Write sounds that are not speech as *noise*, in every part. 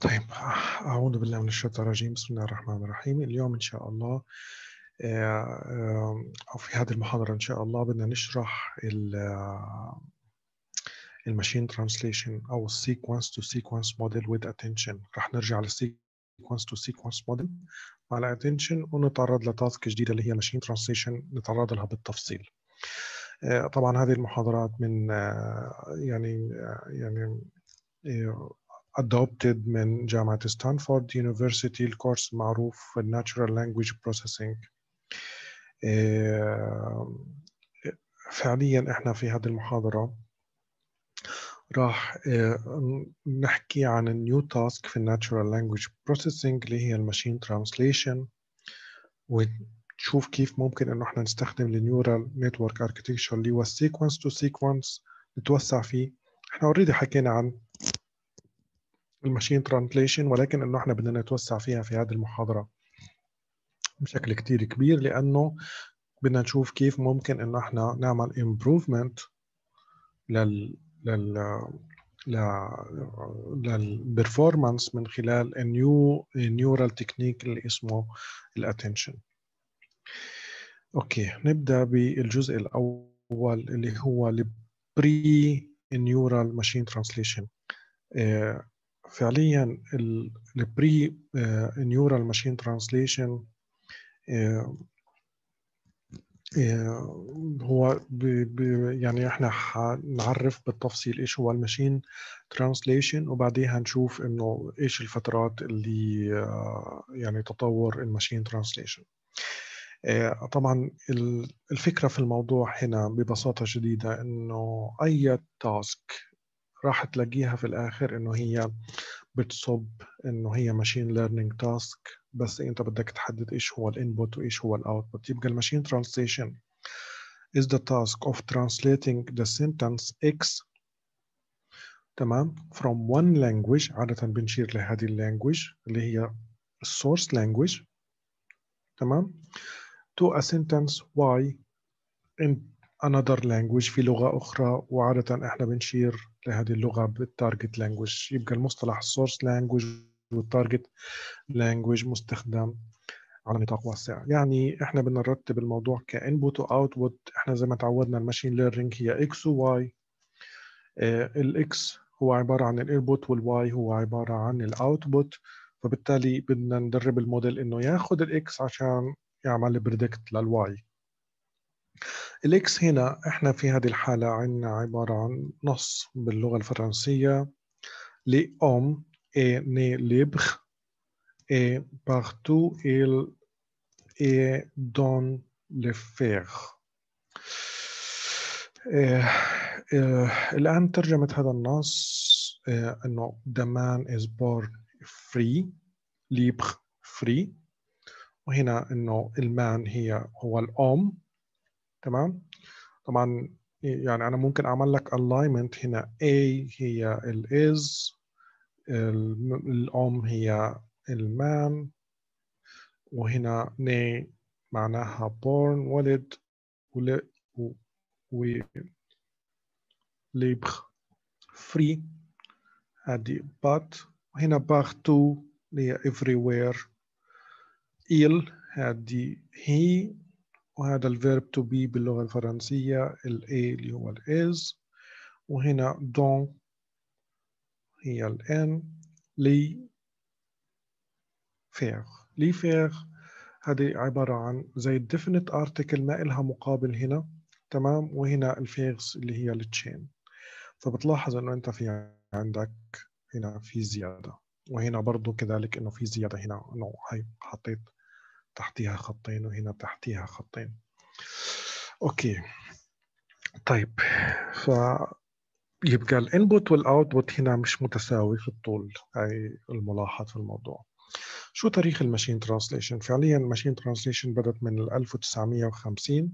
طيب أعوذ بالله من الشيطان الرجيم بسم الله الرحمن الرحيم اليوم إن شاء الله آه، آه، أو في هذه المحاضرة إن شاء الله بدنا نشرح الماشين آه، ترانسليشن أو السيكونس تو سيكونس موديل with attention رح نرجع للسيكونس تو سيكونس موديل مع الاتنشن ونتعرض لتاسك جديدة اللي هي ماشين ترانسليشن نتعرض لها بالتفصيل طبعا هذه المحاضرات من يعني يعني adopted من جامعة ستانفورد يونيفرسيتي الكورس معروف Natural Language Processing آه، فعليا احنا في هذه المحاضرة راح آه، نحكي عن النيو تاسك في الناتشورال لانجويج بروسيسنج اللي هي الماشين ترانسليشن ونشوف كيف ممكن انه احنا نستخدم النيورال نتورك اركتكتشر اللي هو السيكونس تو سيكونس نتوسع فيه احنا اوريدي حكينا عن الماشين ترانسليشن ولكن انه احنا بدنا نتوسع فيها في هذه المحاضره بشكل كتير كبير لانه بدنا نشوف كيف ممكن انه احنا نعمل امبروفمنت لل لل للبرفورمانس من خلال النيو نيورال تكنيك اللي اسمه الاتنشن اوكي نبدا بالجزء الاول اللي هو البري نيورال ماشين ترانسليشن فعليا البري نيورال ماشين ترانسليشن هو يعني احنا هنعرف بالتفصيل ايش هو الماشين ترانسليشن وبعديها نشوف انه ايش الفترات اللي آه، يعني تطور الماشين ترانسليشن آه، طبعا الفكره في الموضوع هنا ببساطه شديده انه اي تاسك راح تلاقيها في الاخر انه هي بتصب انه هي ماشين ليرنينج تاسك بس انت بدك تحدد ايش هو الانبوت وايش هو الاوتبوت يبقى الماشين ترانسليشن is the task of translating the sentence X تمام from one language عادة بنشير لهذه language اللي هي source language تمام to a sentence Y in another language في لغة أخرى وعادة احنا بنشير لهذه اللغه بالتارجت لانجوج يبقى المصطلح السورس لانجوج والتارجت لانجوج مستخدم على نطاق واسع يعني احنا بدنا نرتب الموضوع كانبوت واوتبوت احنا زي ما تعودنا الماشين ليرنينج هي اكس وواي آه، الاكس هو عباره عن الانبوت والواي هو عباره عن الاوتبوت فبالتالي بدنا ندرب الموديل انه ياخذ الاكس عشان يعمل بريدكت للواي الاكس هنا احنا في هذه الحالة عندنا عبارة عن نص باللغة الفرنسية لي اوم اي ني ليبر اي بارتو ايل اي دون le الآن ترجمة هذا النص eh، أنه the man is born free libre free وهنا أنه المان هي هو الأم تمام طبعا يعني انا ممكن اعمل لك alignment هنا A هي ال is الام هي المان وهنا ني معناها born ولد و libre free بات but باخ partout اللي هي everywhere ايل هذه he وهذا الفيرب to be باللغة الفرنسية ال A اللي هو ال is وهنا دون هي ال n لي فيغ لي فيغ هذه عبارة عن زي definite article ما إلها مقابل هنا تمام وهنا الفيغز اللي هي التشين فبتلاحظ انه انت في عندك هنا في زيادة وهنا برضو كذلك انه في زيادة هنا انه هاي حطيت تحتيها خطين وهنا تحتيها خطين اوكي طيب ف يبقى الانبوت والاوتبوت هنا مش متساوي في الطول هاي الملاحظ في الموضوع شو تاريخ الماشين ترانسليشن فعليا الماشين ترانسليشن بدت من 1950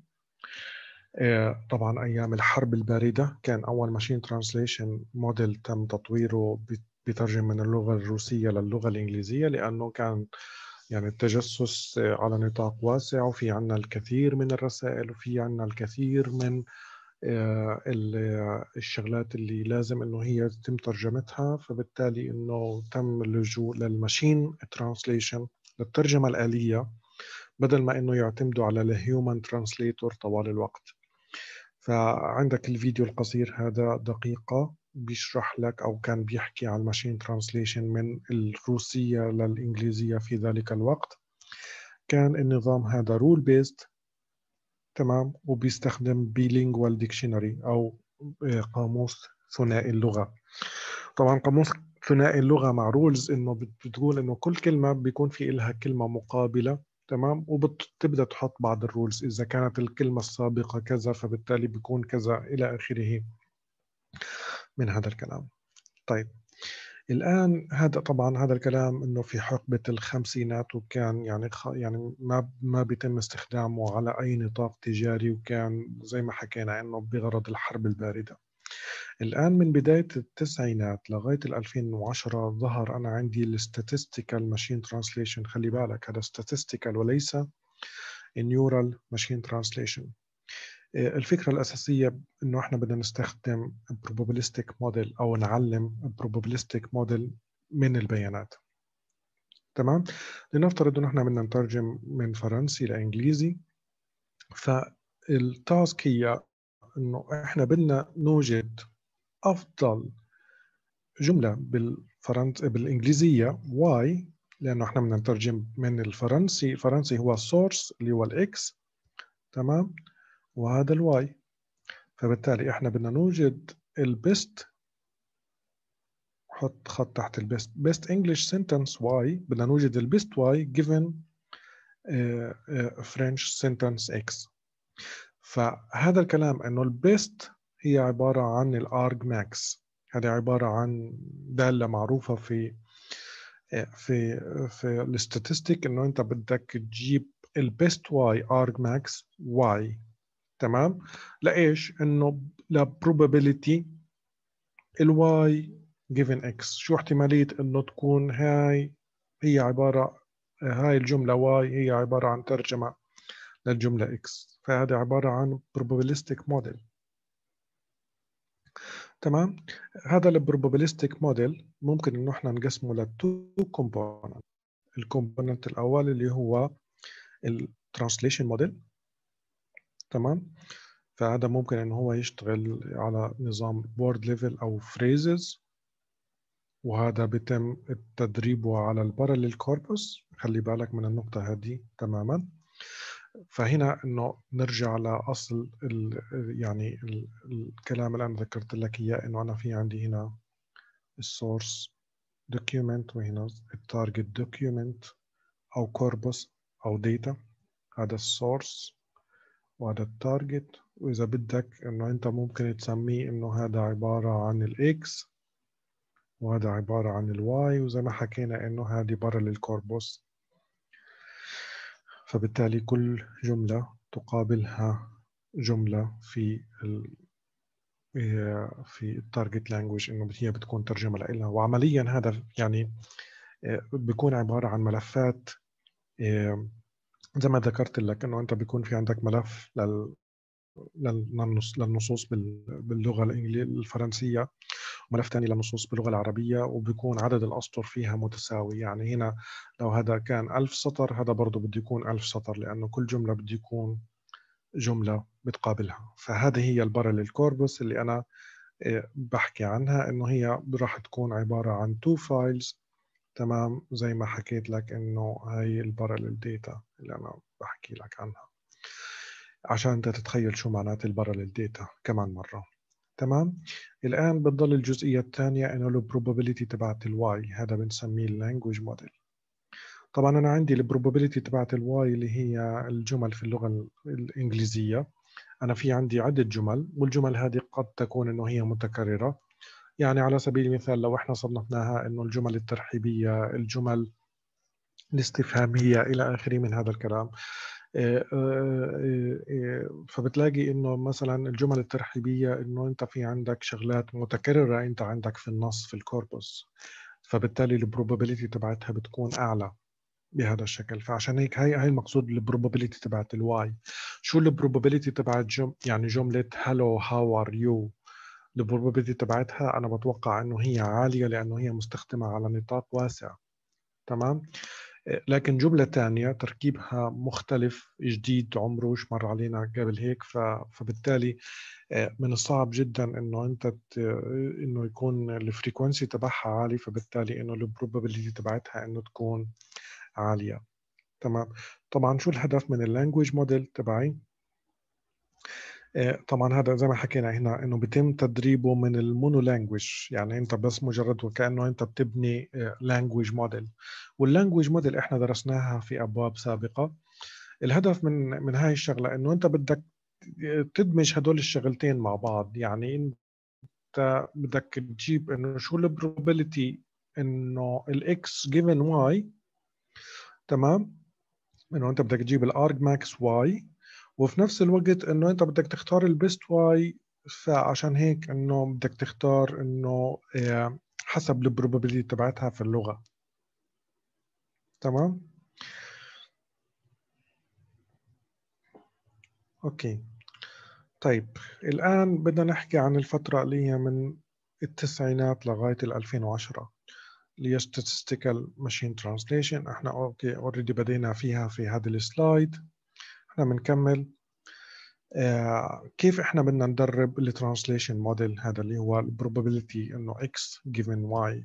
آه، طبعا ايام الحرب البارده كان اول ماشين ترانسليشن موديل تم تطويره بترجم من اللغه الروسيه للغه الانجليزيه لانه كان يعني التجسس على نطاق واسع وفي عنا الكثير من الرسائل وفي عنا الكثير من آه، الشغلات اللي لازم انه هي تتم ترجمتها فبالتالي انه تم اللجوء للماشين ترانسليشن للترجمه الاليه بدل ما انه يعتمدوا على الهيومن ترانسليتور طوال الوقت فعندك الفيديو القصير هذا دقيقه بيشرح لك او كان بيحكي عن الماشين ترانسليشن من الروسيه للانجليزيه في ذلك الوقت كان النظام هذا رول بيست تمام وبيستخدم بيلينجوال ديكشنري او آه، قاموس ثنائي اللغه طبعا قاموس ثنائي اللغه مع رولز انه بتقول انه كل كلمه بيكون في لها كلمه مقابله تمام وبتبدا تحط بعض الرولز اذا كانت الكلمه السابقه كذا فبالتالي بيكون كذا الى اخره من هذا الكلام طيب الآن هذا طبعا هذا الكلام انه في حقبة الخمسينات وكان يعني خ... يعني ما ما بيتم استخدامه على أي نطاق تجاري وكان زي ما حكينا انه بغرض الحرب الباردة. الآن من بداية التسعينات لغاية 2010 ظهر أنا عندي الاستاتستيكال ماشين ترانسليشن خلي بالك هذا statistical وليس النيورال ماشين ترانسليشن آه، الفكره الاساسيه انه احنا بدنا نستخدم probabilistic موديل او نعلم probabilistic موديل من البيانات تمام لنفترض انه احنا بدنا نترجم من فرنسي لانجليزي فالتاسك هي انه احنا بدنا نوجد افضل جمله بالفرنس بالانجليزيه واي لانه احنا بدنا نترجم من الفرنسي الفرنسي هو السورس اللي هو الاكس تمام وهذا الواي فبالتالي احنا بدنا نوجد البيست حط خط تحت البيست بيست انجلش سنتنس واي بدنا نوجد البيست واي جيفن فرنش سنتنس اكس فهذا الكلام انه البيست هي عبارة عن الارج ماكس هذه عبارة عن دالة معروفة في آه، في في الاستاتستيك انه انت بدك تجيب البيست واي ارج ماكس واي تمام لايش انه لبروبابيليتي الواي جيفن اكس شو احتماليه انه تكون هاي هي عباره هاي الجمله واي هي عباره عن ترجمه للجمله اكس فهذا عباره عن probabilistic model تمام هذا البروبابيليستيك موديل ممكن انه احنا نقسمه لتو كومبوننت الكومبوننت الاول اللي هو الترانسليشن موديل تمام فهذا ممكن ان هو يشتغل على نظام بورد ليفل او فريزز وهذا بيتم تدريبه على البارلل كوربوس خلي بالك من النقطة هذه تماما فهنا انه نرجع لاصل الـ يعني الـ الكلام اللي انا ذكرت لك اياه انه انا في عندي هنا السورس دوكيومنت وهنا التارجت دوكيومنت او كوربوس او داتا هذا السورس وهذا التارجت واذا بدك انه انت ممكن تسميه انه هذا عباره عن الاكس وهذا عباره عن الواي وزي ما حكينا انه هذه برا للكوربوس فبالتالي كل جمله تقابلها جمله في ال في التارجت لانجوج انه هي بتكون ترجمه لها وعمليا هذا يعني آه، بيكون عباره عن ملفات آه، زي ما ذكرت لك انه انت بيكون في عندك ملف لل للنصوص باللغه الفرنسيه وملف ثاني للنصوص باللغه العربيه وبيكون عدد الاسطر فيها متساوي يعني هنا لو هذا كان ألف سطر هذا برضه بده يكون ألف سطر لانه كل جمله بده يكون جمله بتقابلها فهذه هي البارلل كوربس اللي انا آه، بحكي عنها انه هي راح تكون عباره عن تو فايلز تمام زي ما حكيت لك انه هاي البارلل داتا اللي انا بحكي لك عنها عشان انت تتخيل شو معنات البارلل داتا كمان مره تمام الان بتضل الجزئيه الثانيه انه البروبابيلتي تبعت الواي هذا بنسميه اللانجوج موديل طبعا انا عندي البروبابيلتي تبعت الواي اللي هي الجمل في اللغه الانجليزيه انا في عندي عده جمل والجمل هذه قد تكون انه هي متكرره يعني على سبيل المثال لو احنا صنفناها انه الجمل الترحيبيه الجمل الاستفهاميه الى اخره من هذا الكلام آه، آه، آه، فبتلاقي انه مثلا الجمل الترحيبيه انه انت في عندك شغلات متكرره انت عندك في النص في الكوربوس فبالتالي البروبابيليتي تبعتها بتكون اعلى بهذا الشكل فعشان هيك هاي هاي المقصود البروبابيليتي تبعت الواي شو البروبابيليتي تبعت جم يعني جمله هلو هاو ار يو البروبابيلتي تبعتها انا بتوقع انه هي عاليه لانه هي مستخدمه على نطاق واسع تمام آه، لكن جمله ثانيه تركيبها مختلف جديد عمره مش مر علينا قبل هيك فبالتالي آه، من الصعب جدا انه انت انه يكون الفريكونسي تبعها عالي فبالتالي انه البروبابيلتي تبعتها انه تكون عاليه تمام طبعا شو الهدف من اللانجوج موديل تبعي آه، طبعا هذا زي ما حكينا هنا انه بيتم تدريبه من المونو لانجويج يعني انت بس مجرد وكانه انت بتبني لانجوج موديل واللانجوج موديل احنا درسناها في ابواب سابقه الهدف من من هاي الشغله انه انت بدك آه، تدمج هدول الشغلتين مع بعض يعني انت بدك تجيب انه شو البروبابيلتي انه الاكس جيفن واي تمام انه انت بدك تجيب الارج ماكس واي وفي نفس الوقت انه انت بدك تختار البيست واي فعشان هيك انه بدك تختار انه آه، حسب البروبابيلتي تبعتها في اللغه تمام اوكي طيب الان بدنا نحكي عن الفتره اللي هي من التسعينات لغايه ال 2010 اللي هي statistical machine translation احنا اوكي اوريدي بدينا فيها في هذا السلايد احنا بنكمل آه، كيف احنا بدنا ندرب الترانسليشن موديل هذا اللي هو البروبابيلتي انه x given y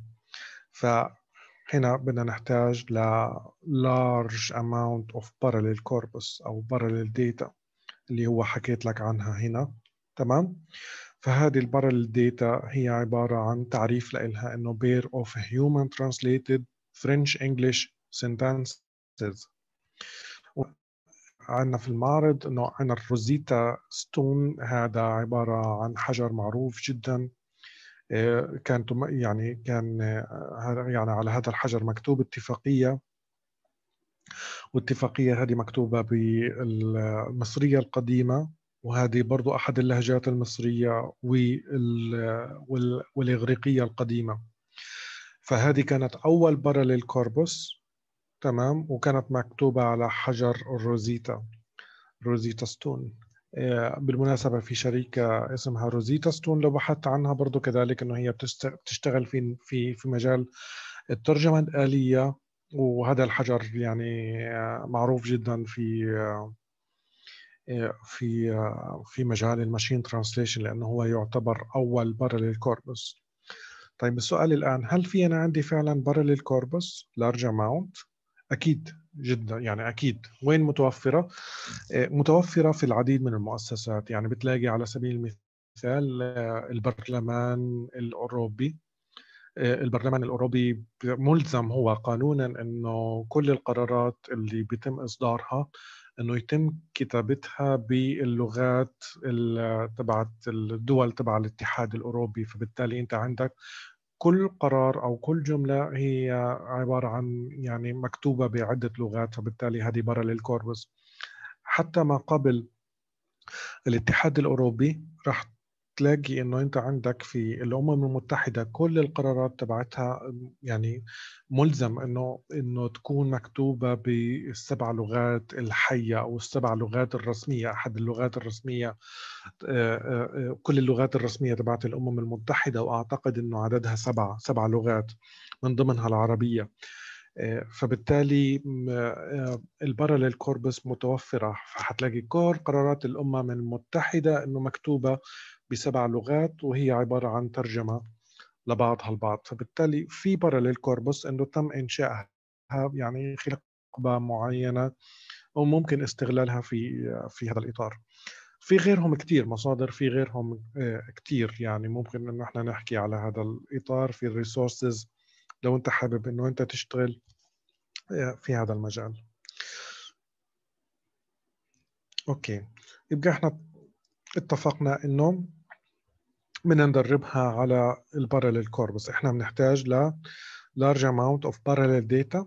فهنا بدنا نحتاج ل large amount of parallel corpus او parallel data اللي هو حكيت لك عنها هنا تمام فهذه البارل داتا هي عبارة عن تعريف لإلها إنه pair of human translated French English sentences عندنا في المعرض انه عندنا الروزيتا ستون هذا عباره عن حجر معروف جدا آه، كانت يعني كان آه، يعني على هذا الحجر مكتوب اتفاقيه والاتفاقيه هذه مكتوبه بالمصريه القديمه وهذه برضو احد اللهجات المصريه والاغريقيه القديمه فهذه كانت اول بره كوربوس تمام وكانت مكتوبة على حجر روزيتا روزيتا ستون آه، بالمناسبة في شركة اسمها روزيتا ستون لو بحثت عنها برضو كذلك أنه هي بتشتغل في في في مجال الترجمة الآلية وهذا الحجر يعني آه، معروف جدا في آه، في في مجال الماشين ترانسليشن لأنه هو يعتبر أول بارلل كوربس طيب السؤال الآن هل في أنا عندي فعلا بارلل كوربس لارج اماونت اكيد جدا يعني اكيد وين متوفره آه، متوفره في العديد من المؤسسات يعني بتلاقي على سبيل المثال آه، البرلمان الاوروبي آه، البرلمان الاوروبي ملزم هو قانونا انه كل القرارات اللي بيتم اصدارها انه يتم كتابتها باللغات تبعت الدول تبع الاتحاد الاوروبي فبالتالي انت عندك كل قرار او كل جمله هي عباره عن يعني مكتوبه بعده لغات فبالتالي هذه برا للكوربس حتى ما قبل الاتحاد الاوروبي راح تلاقي انه انت عندك في الامم المتحده كل القرارات تبعتها يعني ملزم انه انه تكون مكتوبه بالسبع لغات الحيه او السبع لغات الرسميه احد اللغات الرسميه آه، آه، آه، كل اللغات الرسميه تبعت الامم المتحده واعتقد انه عددها سبعه سبع لغات من ضمنها العربيه فبالتالي البارلل كوربس متوفرة فحتلاقي كل قرارات الأمم المتحدة أنه مكتوبة بسبع لغات وهي عبارة عن ترجمة لبعضها البعض فبالتالي في باراليل كوربوس انه تم انشائها يعني خلال حقبة معينة وممكن استغلالها في في هذا الإطار في غيرهم كتير مصادر في غيرهم آه، كتير يعني ممكن انه احنا نحكي على هذا الإطار في الريسورسز لو انت حابب انه انت تشتغل آه، في هذا المجال اوكي يبقى احنا اتفقنا انه بدنا ندربها على البارلل كوربس احنا بنحتاج ل large amount of parallel data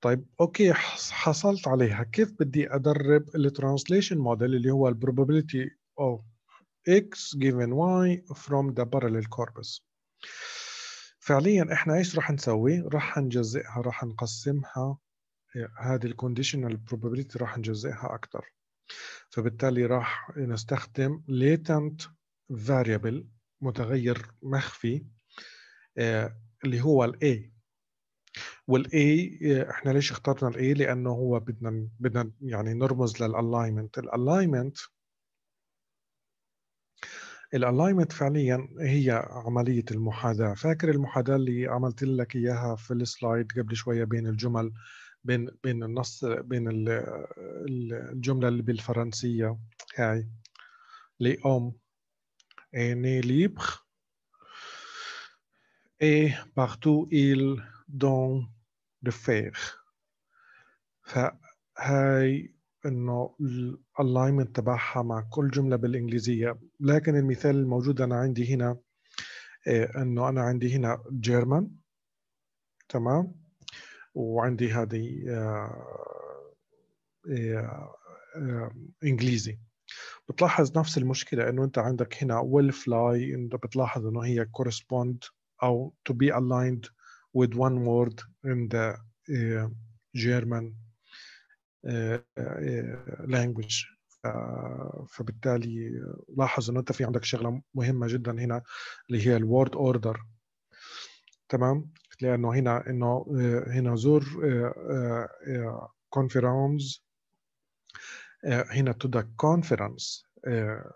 طيب اوكي حصلت عليها كيف بدي ادرب الترانسليشن موديل اللي هو probability of x given y from the parallel corpus فعليا احنا ايش راح نسوي راح نجزئها راح نقسمها هذه الكونديشنال probability راح نجزئها اكثر فبالتالي راح نستخدم latent variable متغير مخفي آه، اللي هو الـ A والـ A آه، احنا ليش اخترنا الـ A لانه هو بدنا بدنا يعني نرمز للـ alignment الـ alignment الـ alignment فعليا هي عمليه المحاذاه فاكر المحاذاه اللي عملت لك اياها في السلايد قبل شويه بين الجمل بين بين النص بين آه، الجمله اللي بالفرنسيه هاي لي اوم né libre et partout il donne de faire فهاي انه الالاينمنت تبعها مع كل جمله بالانجليزيه لكن المثال الموجود انا عندي هنا إيه، انه انا عندي هنا جيرمان تمام وعندي هذه آه، آه، آه، انجليزي بتلاحظ نفس المشكله انه انت عندك هنا will fly انت بتلاحظ انه هي correspond او to be aligned with one word in the uh, German uh, uh, language فبالتالي لاحظ انه انت في عندك شغله مهمه جدا هنا اللي هي الورد اوردر تمام لانه هنا انه هنا زور كونفرانس هنا تو ذا كونفرنس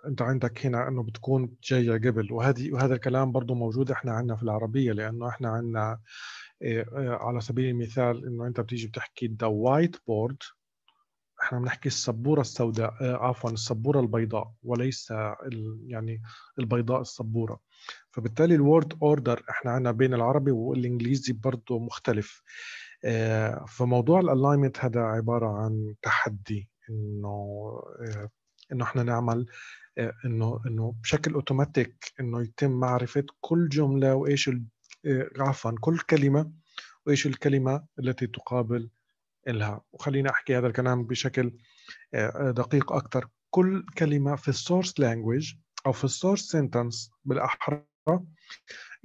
انت عندك هنا انه بتكون جايه قبل وهذه وهذا الكلام برضه موجود احنا عندنا في العربيه لانه احنا عندنا آه، آه، على سبيل المثال انه انت بتيجي بتحكي ذا وايت بورد احنا بنحكي السبوره السوداء آه، عفوا السبوره البيضاء وليس ال يعني البيضاء السبوره فبالتالي الورد اوردر احنا عندنا بين العربي والانجليزي برضه مختلف فموضوع الالاينمنت هذا عباره عن تحدي انه آه، انه احنا نعمل آه، انه انه بشكل اوتوماتيك انه يتم معرفه كل جمله وايش آه، عفوا كل كلمه وايش الكلمه التي تقابل لها وخليني احكي هذا الكلام بشكل دقيق اكثر كل كلمه في السورس لانجويج او في السورس سنتنس بالاحرى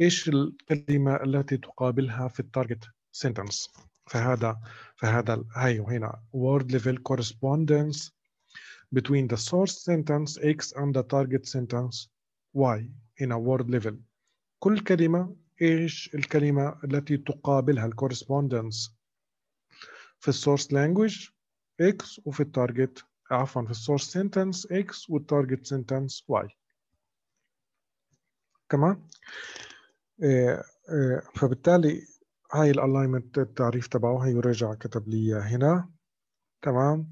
ايش الكلمه التي تقابلها في التارجت سنتنس فهذا فهذا هي وهنا word level correspondence between the source sentence X and the target sentence Y هنا word level كل كلمة إيش الكلمة التي تقابلها الكورسبوندنس في السورس language X وفي التارجت عفوا في السورس سنتنس X والتارجت سنتنس Y كمان إيه، إيه، فبالتالي هاي الالاينمنت التعريف تبعه هي رجع كتب لي هنا تمام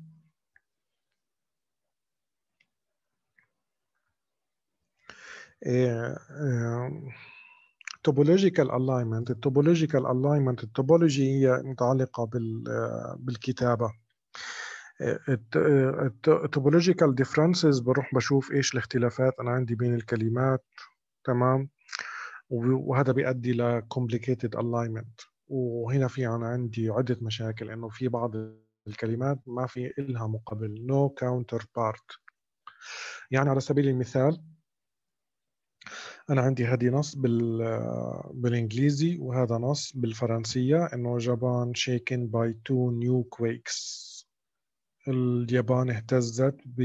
إيه، إيه، topological alignment التوبولوجيكال alignment التوبولوجي هي متعلقة بالكتابة إيه، التوبولوجيكال differences بروح بشوف ايش الاختلافات انا عندي بين الكلمات تمام وهذا بيؤدي لكومبليكيتد complicated alignment وهنا في أنا عندي عدة مشاكل إنه في بعض الكلمات ما في إلها مقابل no counterpart يعني على سبيل المثال أنا عندي هذه نص بال بالإنجليزي وهذا نص بالفرنسية إنه جابان shaken by two new quakes اليابان اهتزت ب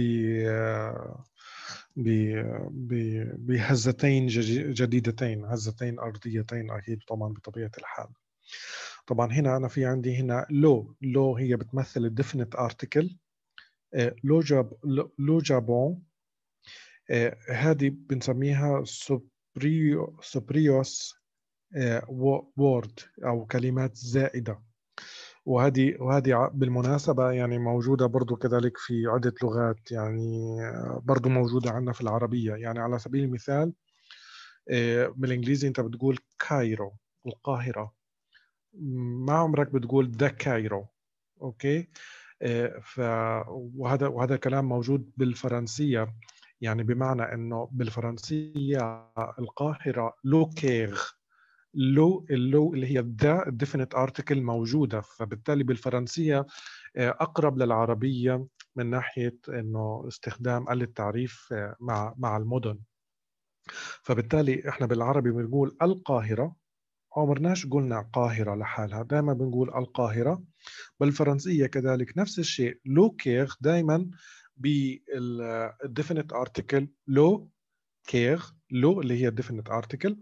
بهزتين جديدتين هزتين أرضيتين أكيد طبعا بطبيعة الحال طبعا هنا انا في عندي هنا لو لو هي بتمثل الديفينيت ارتكل لو جاب لو جابون هذه بنسميها سوبريوس وورد آه، او كلمات زائده وهذه وهذه بالمناسبه يعني موجوده برضو كذلك في عده لغات يعني آه، برضو موجوده عندنا في العربيه يعني على سبيل المثال آه، بالانجليزي انت بتقول كايرو القاهره ما عمرك بتقول ذا كايرو اوكي آه، ف وهذا وهذا الكلام موجود بالفرنسيه يعني بمعنى انه بالفرنسيه القاهره لو كير لو اللو اللي هي ذا ديفينيت ارتكل موجوده فبالتالي بالفرنسيه آه، اقرب للعربيه من ناحيه انه استخدام ال التعريف آه، مع مع المدن فبالتالي احنا بالعربي بنقول القاهره عمرناش قلنا قاهرة لحالها دائما بنقول القاهرة بالفرنسية كذلك نفس الشيء لو كيغ دائما بالديفينيت ارتكل لو كيغ لو اللي هي الديفينيت ارتكل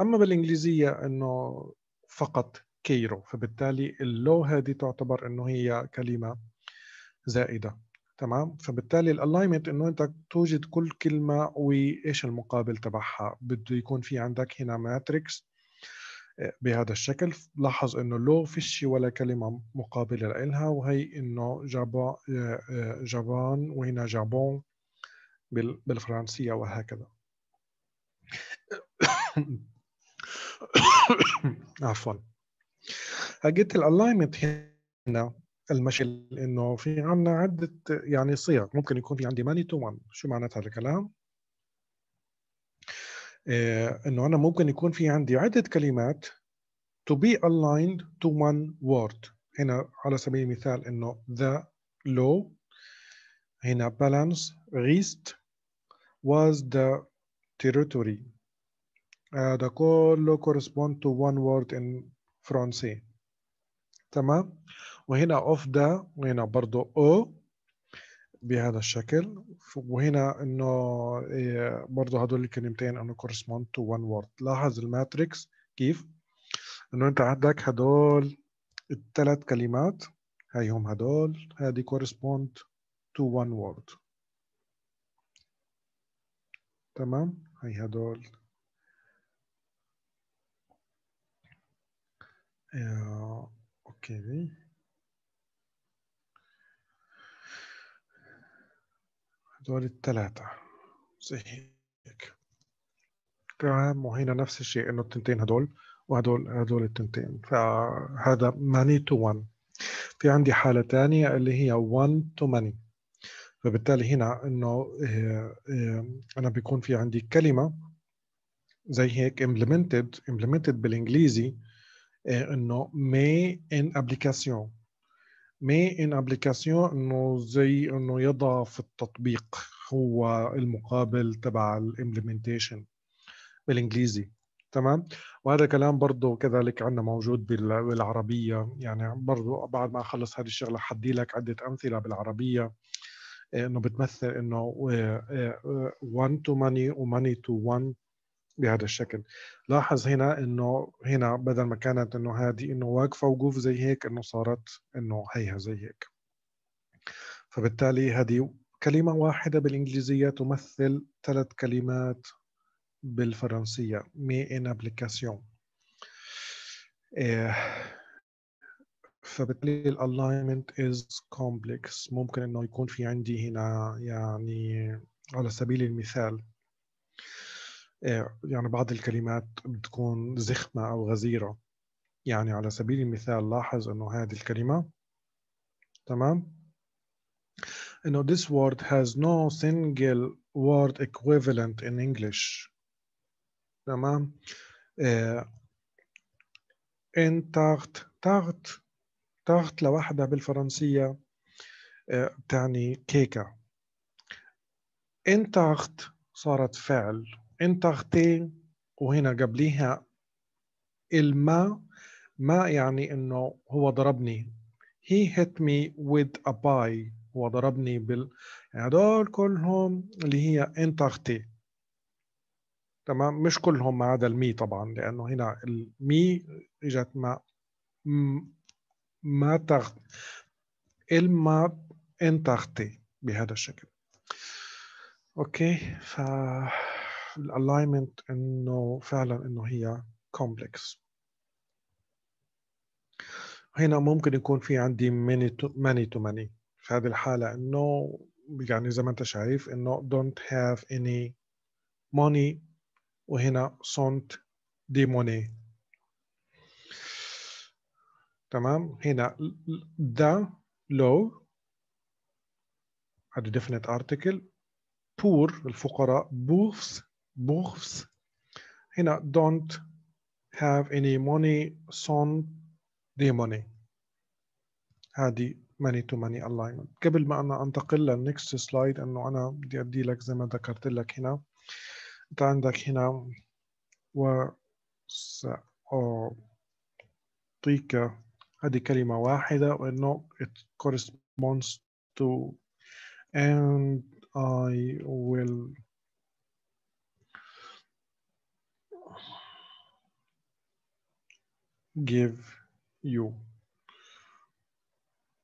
اما بالانجليزية انه فقط كيرو فبالتالي اللو هذه تعتبر انه هي كلمة زائدة تمام فبالتالي الالاينمنت انه انت توجد كل كلمة وايش المقابل تبعها بده يكون في عندك هنا ماتريكس بهذا الشكل لاحظ انه لو فيش ولا كلمه مقابله لها وهي انه جابا آه، جابان وهنا جابون بالفرنسيه وهكذا *coughs* عفوا حقت الالاينمنت هنا المشي انه في عندنا عده يعني صيغ ممكن يكون في عندي ماني تو 1 شو معناتها هذا الكلام؟ آه، انه انا ممكن يكون في عندي عده كلمات to be aligned to one word هنا على سبيل المثال انه the law هنا balance rest was the territory هذا كله correspond to one word in فرنسي تمام وهنا of the وهنا برضه او بهذا الشكل وهنا انه إيه، برضه هدول الكلمتين انه كورسبوند تو وان وورد لاحظ الماتريكس كيف انه انت عندك هدول الثلاث كلمات هاي هم هدول هذه كورسبوند تو وان وورد تمام هاي هدول آه، اوكي دول الثلاثة زي هيك تمام وهنا نفس الشيء انه التنتين هدول وهدول هدول التنتين فهذا ماني تو 1 في عندي حالة ثانية اللي هي 1 تو ماني فبالتالي هنا انه آه، آه، انا بيكون في عندي كلمة زي هيك implemented implemented بالانجليزي آه، انه may in application مي ان ابلكاسيون انه زي انه يضع في التطبيق هو المقابل تبع الامبلمنتيشن بالانجليزي تمام وهذا كلام برضه كذلك عندنا موجود بالعربيه يعني برضه بعد ما اخلص هذه الشغله حدي لك عده امثله بالعربيه انه بتمثل انه 1 تو ماني وماني تو 1 بهذا الشكل لاحظ هنا انه هنا بدل ما كانت انه هذه انه واقفه وقوف زي هيك انه صارت انه هيها زي هيك فبالتالي هذه كلمة واحدة بالإنجليزية تمثل ثلاث كلمات بالفرنسية مي إن أبليكاسيون إيه، فبالتالي الالاينمنت از كومبلكس ممكن انه يكون في عندي هنا يعني على سبيل المثال آه، يعني بعض الكلمات بتكون زخمة أو غزيرة يعني على سبيل المثال لاحظ أنه هذه الكلمة تمام أنه this word has no single word equivalent in English تمام آه، إن تارت تارت تارت لوحدها بالفرنسية بتعني آه، كيكة إن تارت صارت فعل انتغتي وهنا قبليها الما ما يعني انه هو ضربني he hit me with a pie هو ضربني بال هدول كلهم اللي هي انتغتي تمام مش كلهم ما عدا المي طبعا لانه هنا المي اجت ما ما تغ الما انتغتي بهذا الشكل اوكي ف الالاينمنت انه فعلا انه هي كومبلكس هنا ممكن يكون في عندي ماني تو ماني تو ماني في هذه الحاله انه يعني زي ما انت شايف انه don't have any money وهنا sont دي money تمام هنا the low هذا definite article poor الفقراء booths بوخس هنا don't have any money son the money هذه money to money alignment قبل ما انا انتقل للنكست سلايد انه انا بدي ادي لك زي ما ذكرت لك هنا انت عندك هنا و سأعطيك هذه كلمة واحدة وإنه it corresponds to and I will give you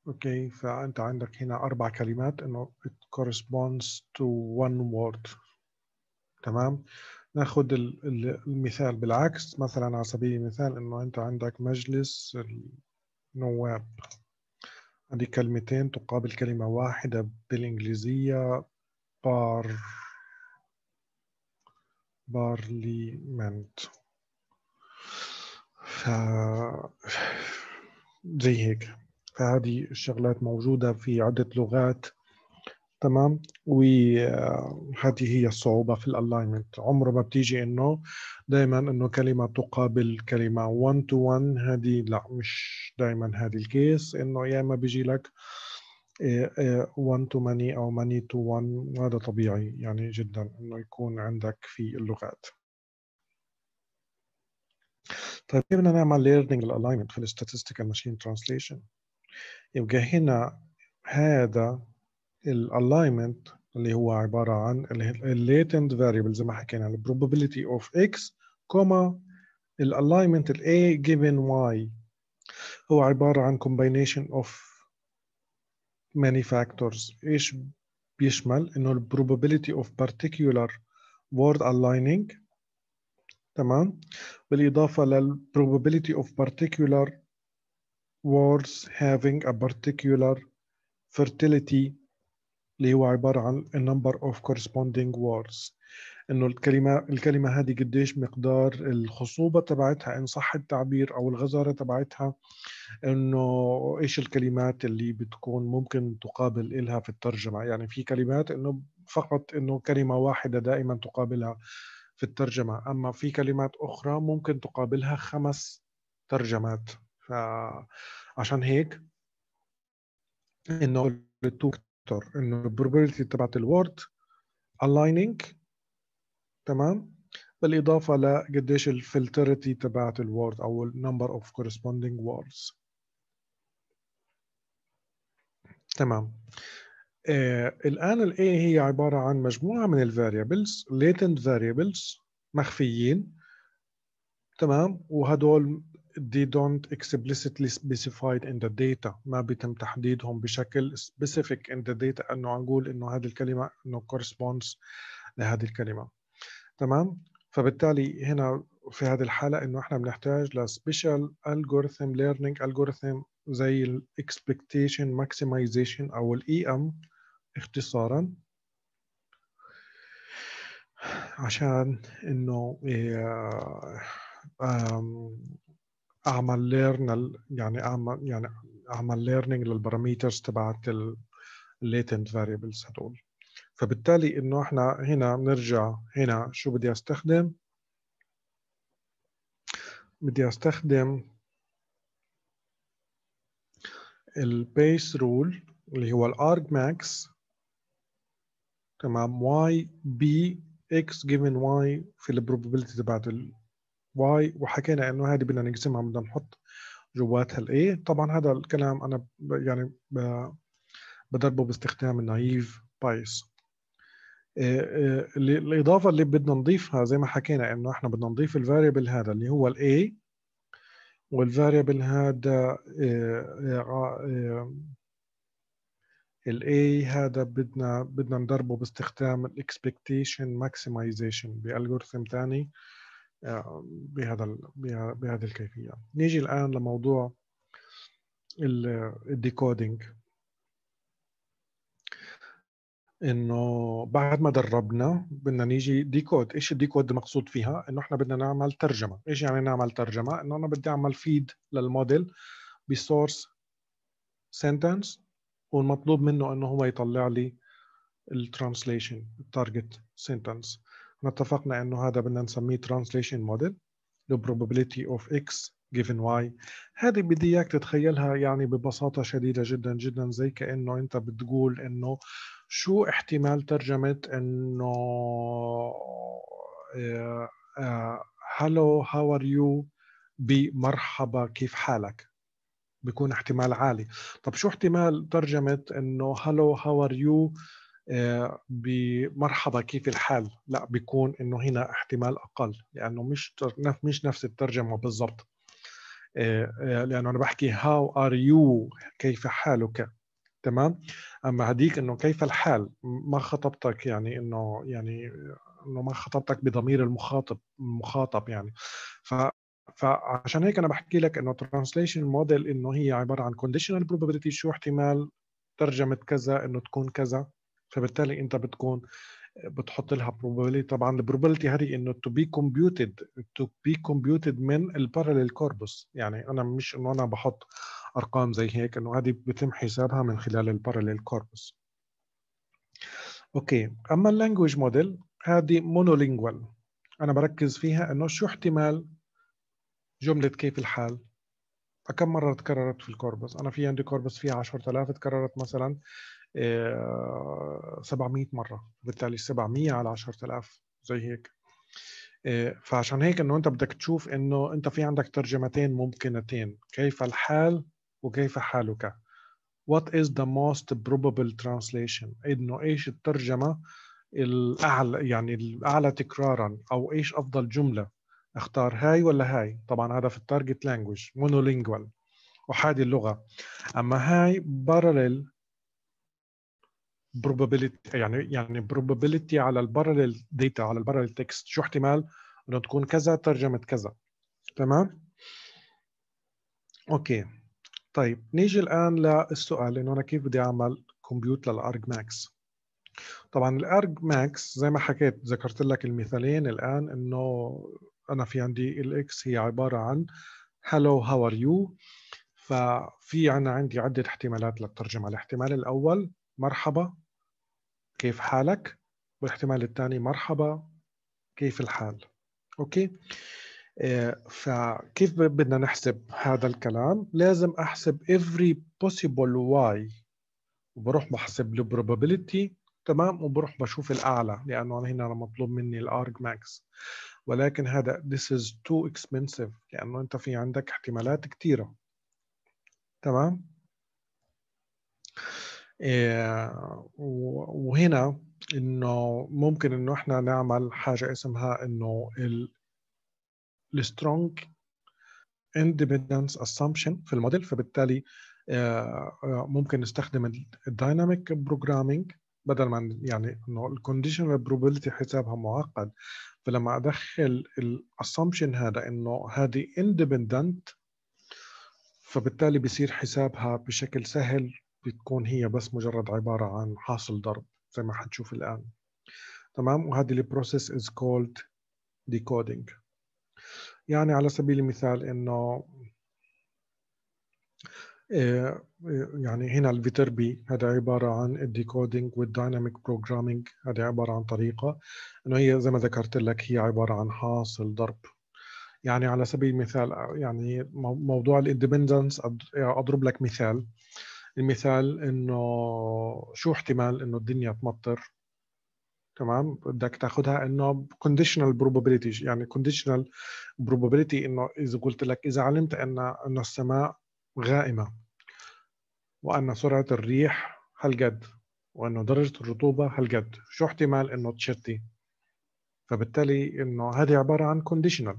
اوكي okay. فانت عندك هنا اربع كلمات انه it corresponds to one word تمام ناخذ المثال بالعكس مثلا على سبيل المثال انه انت عندك مجلس النواب هذه كلمتين تقابل كلمة واحدة بالإنجليزية بار بارليمنت ف زي هيك فهذه الشغلات موجودة في عدة لغات تمام وهذه هي الصعوبة في الالاينمنت عمره ما بتيجي انه دائما انه كلمة تقابل كلمة 1 تو 1 هذه لا مش دائما هذه الكيس انه يا اما بيجي لك 1 تو ماني او ماني تو 1 هذا طبيعي يعني جدا انه يكون عندك في اللغات طيب كيف بدنا نعمل ليرنينج الالاينمنت في الستاتستيكال ماشين ترانسليشن يبقى هنا هذا الالاينمنت اللي هو عباره عن الليتنت فاريبل زي ما حكينا البروبابيلتي اوف اكس كوما الالاينمنت الاي جيفن واي هو عباره عن combination اوف ماني فاكتورز ايش بيشمل انه probability اوف particular وورد aligning تمام بالإضافة لل probability of particular words having a particular fertility اللي هو عبارة عن a number of corresponding words انه الكلمة الكلمة هذه قديش مقدار الخصوبة تبعتها ان صح التعبير او الغزارة تبعتها انه ايش الكلمات اللي بتكون ممكن تقابل إلها في الترجمة يعني في كلمات انه فقط انه كلمة واحدة دائما تقابلها في الترجمة أما في كلمات أخرى ممكن تقابلها خمس ترجمات فعشان هيك إنه التوكتور إنه البروبابيلتي تبعت الورد aligning تمام بالإضافة لقديش الفلترتي تبعت الورد أو النمبر أوف corresponding words تمام آه الان الاي هي عباره عن مجموعه من الفاريبلز ليتنت فاريبلز مخفيين تمام وهدول they don't explicitly specified in the data ما بيتم تحديدهم بشكل specific in the data انه نقول انه هذه الكلمه انه corresponds لهذه الكلمه تمام فبالتالي هنا في هذه الحاله انه احنا بنحتاج لسبيشال algorithm learning algorithm زي ال expectation maximization او الاي ام e اختصارا عشان انه آه، اعمل ليرن يعني اعمل يعني اعمل ليرنينج للباراميترز تبعت الليتنت فاريبلز هدول فبالتالي انه احنا هنا بنرجع هنا شو بدي استخدم بدي استخدم البيس رول اللي هو الارج ماكس تمام واي بي اكس جيفن واي في البروبابيلتي تبعت y وحكينا انه هذه بدنا نقسمها بدنا نحط جواتها الاي طبعا هذا الكلام انا يعني بدربه باستخدام النايف بايس آه، آه، الاضافه اللي بدنا نضيفها زي ما حكينا انه احنا بدنا نضيف الفاريبل هذا اللي هو الاي والفاريبل هذا آه، الاي هذا بدنا بدنا ندربه باستخدام الاكسبكتيشن ماكسمايزيشن بالجوريثم ثاني بهذا بهذه الكيفيه نيجي الان لموضوع الديكودينج انه بعد ما دربنا بدنا نيجي ديكود ايش الديكود المقصود فيها انه احنا بدنا نعمل ترجمه ايش يعني نعمل ترجمه انه انا بدي اعمل فيد للموديل بسورس سنتنس والمطلوب منه انه هو يطلع لي الترانسليشن التارجت سنتنس اتفقنا انه هذا بدنا نسميه ترانسليشن موديل the probability اوف اكس given y هذه بدي اياك تتخيلها يعني ببساطة شديدة جدا جدا زي كأنه انت بتقول انه شو احتمال ترجمة انه هلو هاو ار يو بمرحبا كيف حالك بيكون احتمال عالي طب شو احتمال ترجمة انه هلو هاو ار يو بمرحبا كيف الحال لا بيكون انه هنا احتمال اقل لانه مش مش نفس الترجمه بالضبط آه، آه، لانه انا بحكي هاو ار يو كيف حالك تمام اما هديك انه كيف الحال ما خطبتك يعني انه يعني انه ما خطبتك بضمير المخاطب المخاطب يعني ف فعشان هيك انا بحكي لك انه ترانسليشن موديل انه هي عباره عن كونديشنال probability شو احتمال ترجمه كذا انه تكون كذا فبالتالي انت بتكون بتحط لها probability طبعا البروبابيلتي هذه انه تو بي كومبيوتد تو بي كومبيوتد من البارلل كوربوس يعني انا مش انه انا بحط ارقام زي هيك انه هذه بيتم حسابها من خلال البارلل كوربوس اوكي اما اللانجوج موديل هذه مونولينجوال انا بركز فيها انه شو احتمال جملة كيف الحال كم مرة تكررت في الكوربس أنا في عندي كوربس فيها 10000 تكررت مثلا 700 آه، مرة بالتالي 700 على 10000 زي هيك آه، فعشان هيك انه انت بدك تشوف انه انت في عندك ترجمتين ممكنتين كيف الحال وكيف حالك what is the most probable translation انه ايش الترجمه الاعلى يعني الاعلى تكرارا او ايش افضل جمله اختار هاي ولا هاي طبعا هذا في التارجت لانجوج مونولينجوال احادي اللغه اما هاي بارلل probability يعني يعني probability على البارلل ديتا على البارلل تكست شو احتمال انه تكون كذا ترجمه كذا تمام اوكي طيب نيجي الان للسؤال انه انا كيف بدي اعمل كومبيوت للارج ماكس طبعا الارج ماكس زي ما حكيت ذكرت لك المثالين الان انه انا في عندي الاكس هي عباره عن هالو هاو ار يو ففي انا عندي عده احتمالات للترجمه الاحتمال الاول مرحبا كيف حالك والاحتمال الثاني مرحبا كيف الحال اوكي آه، فكيف بدنا نحسب هذا الكلام لازم احسب every possible why وبروح بحسب probability تمام وبروح بشوف الاعلى لانه هنا مطلوب مني الارج ماكس ولكن هذا this is too expensive لأنه أنت في عندك احتمالات كثيرة تمام إيه وهنا انه ممكن انه احنا نعمل حاجه اسمها انه ال strong independence assumption في الموديل فبالتالي آه، آه، ممكن نستخدم الدايناميك بروجرامينج بدل ما يعني انه الكونديشنال probability حسابها معقد فلما ادخل الاسامبشن هذا انه هذه اندبندنت فبالتالي بصير حسابها بشكل سهل بتكون هي بس مجرد عباره عن حاصل ضرب زي ما حنشوف الان تمام وهذه البروسيس از كولد ديكودينج يعني على سبيل المثال انه آه، آه، يعني هنا الفيتربي هذا عبارة عن الديكودينج والديناميك بروجرامينج هذا عبارة عن طريقة أنه هي زي ما ذكرت لك هي عبارة عن حاصل ضرب يعني على سبيل المثال يعني موضوع الاندبندنس أضرب لك مثال المثال انه شو احتمال انه الدنيا تمطر تمام بدك تاخذها انه conditional probability يعني conditional probability انه اذا قلت لك اذا علمت ان ان السماء غائمة وأن سرعة الريح هالقد وأنه درجة الرطوبة هالقد شو احتمال أنه تشتي فبالتالي أنه هذه عبارة عن كونديشنال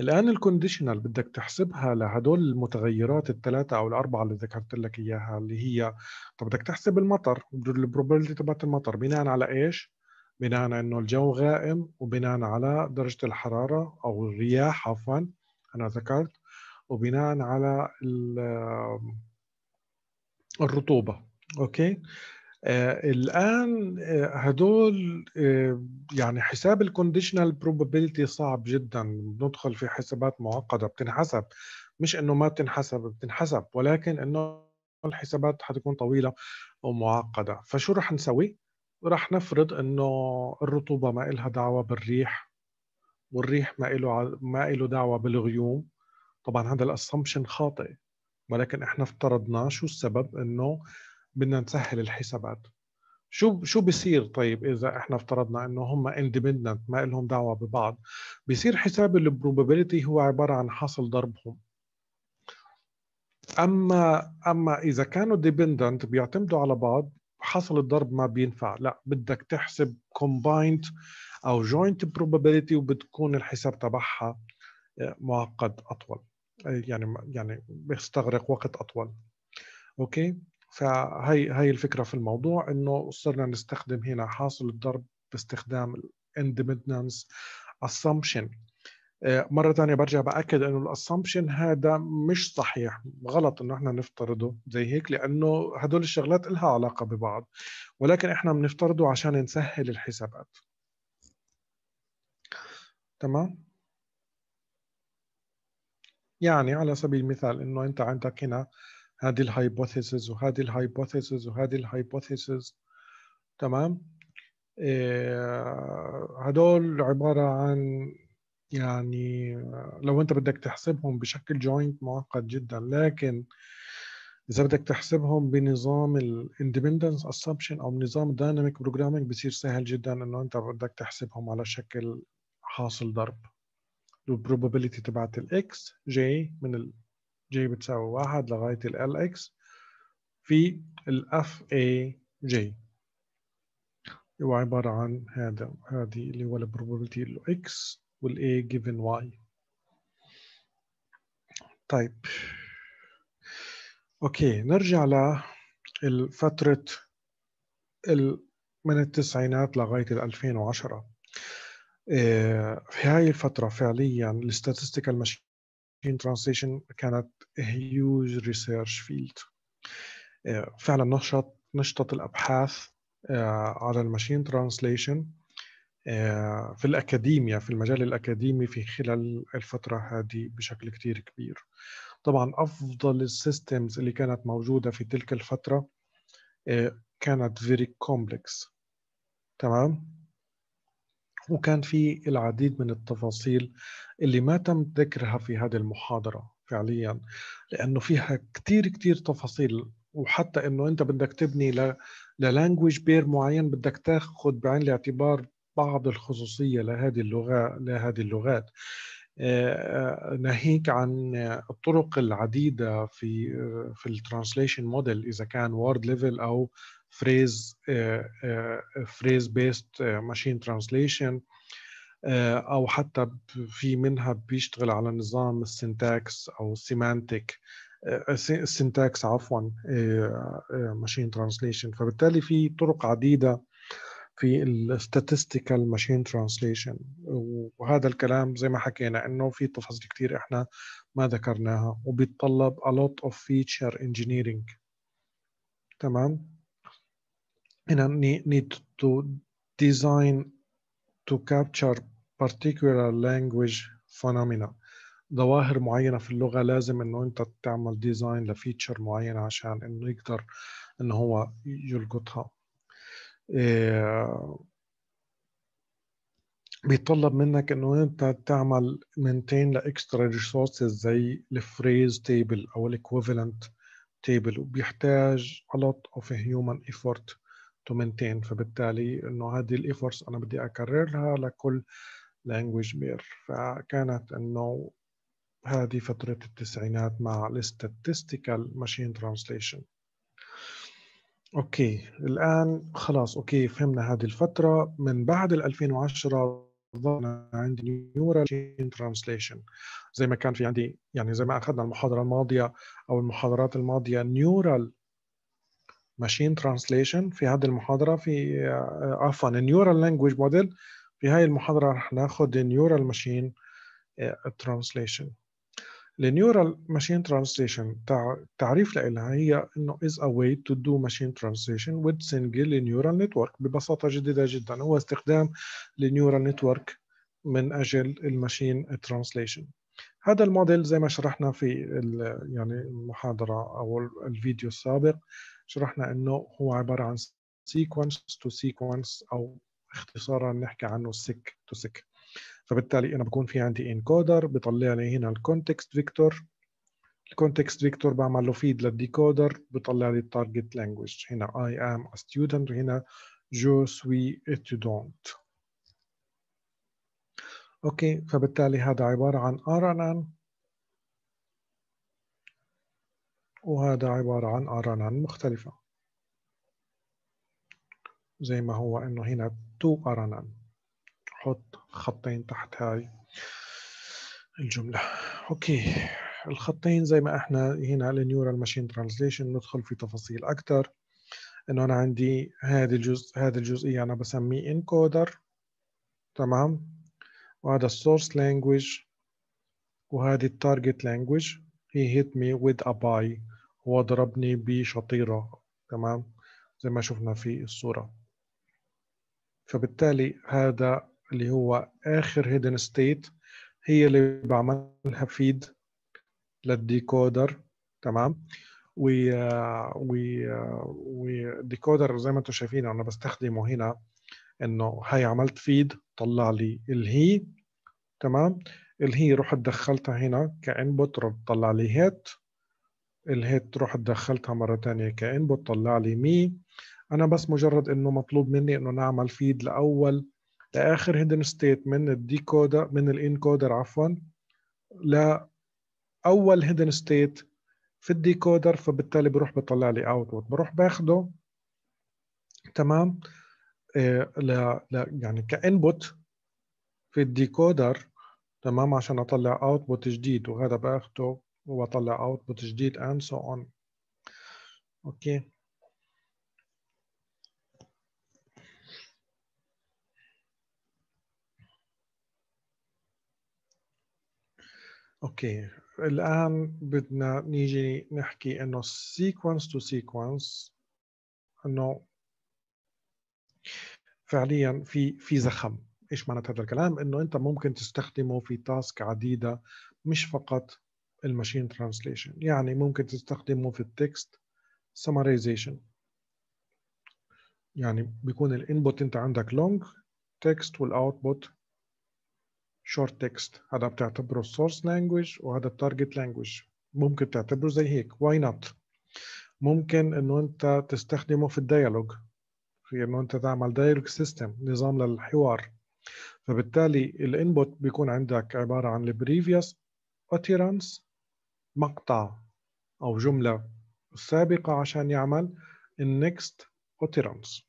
الآن الكونديشنال بدك تحسبها لهدول المتغيرات الثلاثة أو الأربعة اللي ذكرت لك إياها اللي هي طب بدك تحسب المطر البروبابيلتي تبعت المطر بناء على إيش؟ بناء على إنه الجو غائم وبناء على درجة الحرارة أو الرياح عفوا أنا ذكرت وبناء على الرطوبه اوكي آه الان آه هدول آه يعني حساب الكونديشنال بروبابيلتي صعب جدا بندخل في حسابات معقده بتنحسب مش انه ما بتنحسب بتنحسب ولكن انه الحسابات حتكون طويله ومعقده فشو رح نسوي رح نفرض انه الرطوبه ما إلها دعوه بالريح والريح ما إله ما إله دعوه بالغيوم طبعا هذا الاسامبشن خاطئ ولكن احنا افترضناه شو السبب انه بدنا نسهل الحسابات شو شو بصير طيب اذا احنا افترضنا انه هم اندبندنت ما لهم دعوه ببعض بصير حساب البروبابيلتي هو عباره عن حاصل ضربهم اما اما اذا كانوا ديبندنت بيعتمدوا على بعض حصل الضرب ما بينفع لا بدك تحسب كومبايند او جوينت probability وبتكون الحساب تبعها آه، معقد اطول يعني يعني بيستغرق وقت اطول اوكي فهي هي الفكره في الموضوع انه صرنا نستخدم هنا حاصل الضرب باستخدام الاندبندنس assumption آه، مرة ثانية برجع بأكد إنه الأسامبشن هذا مش صحيح غلط إنه إحنا نفترضه زي هيك لأنه هدول الشغلات لها علاقة ببعض ولكن إحنا بنفترضه عشان نسهل الحسابات تمام يعني على سبيل المثال انه انت عندك هنا هذه الهايبوثيسز وهذه الهايبوثيسز وهذه الهايبوثيسز تمام إيه هدول عبارة عن يعني آه، لو انت بدك تحسبهم بشكل جوينت معقد جدا لكن اذا بدك تحسبهم بنظام الاندبندنس اسامبشن او نظام دايناميك بروجرامينج بصير سهل جدا انه انت بدك تحسبهم على شكل حاصل ضرب البروبابيليتي تبعت الاكس جي من ال j بتساوي واحد لغاية ال lx في ال اف اي جي هو عبارة عن هذا هذه اللي هو البروبابيليتي اللي x وال a given y طيب اوكي نرجع لفترة من التسعينات لغاية الالفين 2010 آه، في هاي الفترة فعليا الستاتستيكال ماشين ترانسليشن كانت هيوج ريسيرش فيلد فعلا نشط نشطت الأبحاث آه، على الماشين ترانسليشن آه، في الأكاديمية في المجال الأكاديمي في خلال الفترة هذه بشكل كتير كبير طبعا أفضل السيستمز اللي كانت موجودة في تلك الفترة كانت very complex تمام وكان في العديد من التفاصيل اللي ما تم ذكرها في هذه المحاضرة فعليا لأنه فيها كتير كتير تفاصيل وحتى انه انت بدك تبني ل... بير معين بدك تاخذ بعين الاعتبار بعض الخصوصيه لهذه اللغه لهذه اللغات آه، آه، ناهيك عن الطرق العديدة في آه، في الترانسليشن موديل إذا كان وورد ليفل أو فريز فريز بيست ماشين ترانسليشن أو حتى في منها بيشتغل على نظام السنتاكس أو السيمانتيك السنتاكس عفوا ماشين ترانسليشن فبالتالي في طرق عديدة في الستاتستيكال ماشين ترانسليشن وهذا الكلام زي ما حكينا انه في تفاصيل كثير احنا ما ذكرناها وبيتطلب a lot of feature engineering تمام هنا need to design to capture particular language phenomena ظواهر معينة في اللغة لازم انه انت تعمل ديزاين لفيتشر معينة عشان انه يقدر انه هو يلقطها آه، بيطلب منك انه انت تعمل مينتين لاكسترا ريسورسز زي الفريز تيبل او الايكوفالنت تيبل وبيحتاج a lot of a human effort to maintain فبالتالي انه هذه الايفورتس انا بدي اكررها لكل لانجويج بير فكانت انه هذه فترة التسعينات مع الاستاتستيكال ماشين ترانسليشن اوكي الان خلاص اوكي فهمنا هذه الفتره من بعد ال 2010 ظلنا عندي نيورال ترانسليشن زي ما كان في عندي يعني زي ما اخذنا المحاضره الماضيه او المحاضرات الماضيه نيورال ماشين ترانسليشن في هذه المحاضره في آه، عفوا نيورال لانجويج موديل في هاي المحاضره رح ناخذ نيورال ماشين ترانسليشن النيورال ماشين ترانسليشن تعريف لها هي انه is a way to do machine translation with single neural network ببساطه جديده جدا هو استخدام النيورال نتورك من اجل الماشين ترانسليشن هذا الموديل زي ما شرحنا في يعني المحاضره او الفيديو السابق شرحنا انه هو عباره عن sequence to sequence او اختصارا نحكي عنه سيك تو سيك فبالتالي انا بكون في عندي انكودر بطلع لي هنا الكونتكست فيكتور الكونتكست فيكتور بعمل له فيد للديكودر بطلع لي التارجت لانجويج هنا اي ام ا ستودنت وهنا جو سوي اتودونت اوكي فبالتالي هذا عباره عن ار ان ان وهذا عباره عن ار ان ان مختلفه زي ما هو انه هنا 2 ار ان ان حط خطين تحت هاي الجملة أوكي الخطين زي ما احنا هنا النيورال ماشين ترانزليشن ندخل في تفاصيل أكثر إنه أنا عندي هذا الجزء هذه الجزئية أنا بسميه انكودر تمام وهذا السورس لانجويج وهذه التارجت لانجويج هي هيت مي with ا باي هو ضربني بشطيرة تمام زي ما شفنا في الصورة فبالتالي هذا اللي هو آخر هيدن ستيت هي اللي بعملها فيد للديكودر تمام و و والديكودر زي ما انتم شايفين انا بستخدمه هنا انه هاي عملت فيد طلع لي الهي تمام الهي رحت دخلتها هنا كانبوت طلع لي هيت الهيت رحت دخلتها مرة ثانيه كانبوت طلع لي مي أنا بس مجرد إنه مطلوب مني إنه نعمل فيد لأول لاخر هيدن ستيت من الديكودر من الانكودر عفوا لاول هيدن ستيت في الديكودر فبالتالي بروح بطلع لي اوتبوت بروح باخده تمام إيه ل يعني كانبوت في الديكودر تمام عشان اطلع اوتبوت جديد وهذا باخده واطلع اوتبوت جديد and so on اوكي اوكي الان بدنا نيجي نحكي انه sequence to sequence انه فعليا في في زخم ايش معنى هذا الكلام انه انت ممكن تستخدمه في تاسك عديده مش فقط الماشين ترانسليشن يعني ممكن تستخدمه في التكست سمرايزيشن يعني بيكون الانبوت انت عندك لونج تكست والاوتبوت شورت تكست هذا بتعتبره سورس لانجويج وهذا التارجت لانجويج ممكن تعتبره زي هيك واي نوت ممكن انه انت تستخدمه في الديالوج في انه انت تعمل دايلوج سيستم نظام للحوار فبالتالي الانبوت بيكون عندك عباره عن البريفيوس utterance مقطع او جمله سابقه عشان يعمل النكست utterance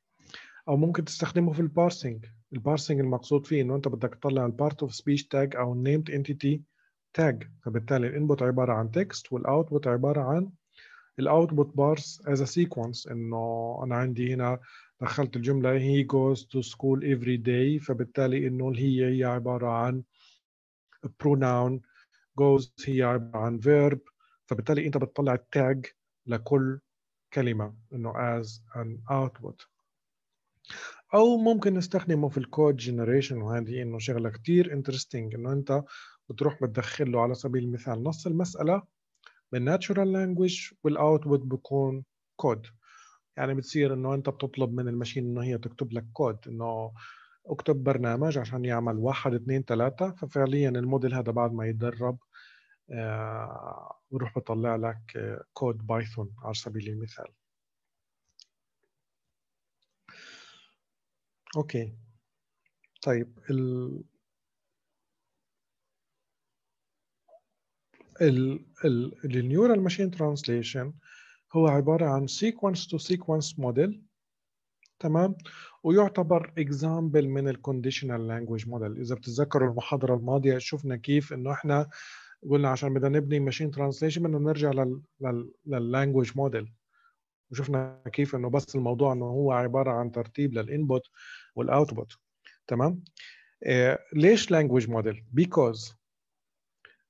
او ممكن تستخدمه في البارسينج البارسنج المقصود فيه انه انت بدك تطلع البارت اوف سبيتش تاج او النيمد انتيتي تاج فبالتالي الانبوت عباره عن تكست والاوتبوت عباره عن الاوتبوت بارس از ا سيكونس انه انا عندي هنا دخلت الجمله هي goes to school every day فبالتالي انه هي هي عباره عن pronoun goes هي عباره عن verb فبالتالي انت بتطلع التاج لكل كلمه انه as an output او ممكن نستخدمه في الكود جنريشن وهذه انه شغله كثير انترستنج انه انت بتروح بتدخل له على سبيل المثال نص المساله بالناتشورال لانجويج والاوتبوت بكون كود يعني بتصير انه انت بتطلب من الماشين انه هي تكتب لك كود انه اكتب برنامج عشان يعمل واحد اثنين ثلاثة ففعليا الموديل هذا بعد ما يتدرب آه، بروح بطلع لك كود بايثون على سبيل المثال أوكي. طيب ال ال ال النيورال ماشين ترانسليشن هو عبارة عن sequence to sequence model تمام ويعتبر اكزامبل من الكونديشنال لانجويج موديل إذا بتتذكروا المحاضرة الماضية شفنا كيف إنه إحنا قلنا عشان بدنا نبني ماشين ترانسليشن بدنا نرجع لل لل لللانجويج موديل وشفنا كيف انه بس الموضوع انه هو عباره عن ترتيب للانبوت والاوتبوت تمام آه ليش language model because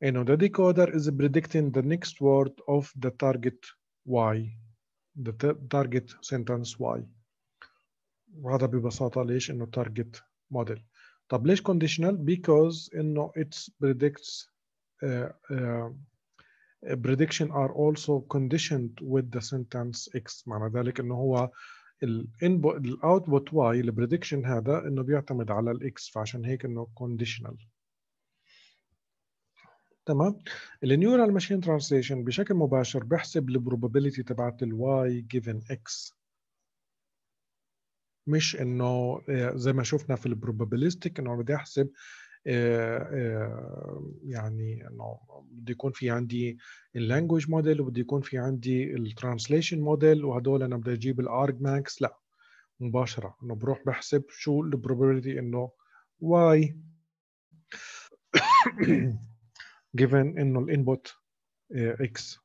انه the decoder is predicting the next word of the target y the target sentence y وهذا ببساطة ليش the target model The ليش conditional because انه it predicts uh, prediction are also conditioned with the sentence x معنى ذلك انه هو الانبوت الاوتبوت واي البريدكشن هذا انه بيعتمد على الاكس فعشان هيك انه كونديشنال تمام النيورال ماشين ترانسليشن بشكل مباشر بحسب البروبابيلتي تبعت الواي جيفن اكس مش انه آه، زي ما شفنا في البروبابيليستيك انه بدي احسب آه، آه، يعني انه بده يكون في عندي اللانجوج موديل وبده يكون في عندي الترانسليشن موديل وهدول انا بدي اجيب الارج ماكس لا مباشره انه بروح بحسب شو البروبابيلتي انه واي *coughs* given انه الانبوت اكس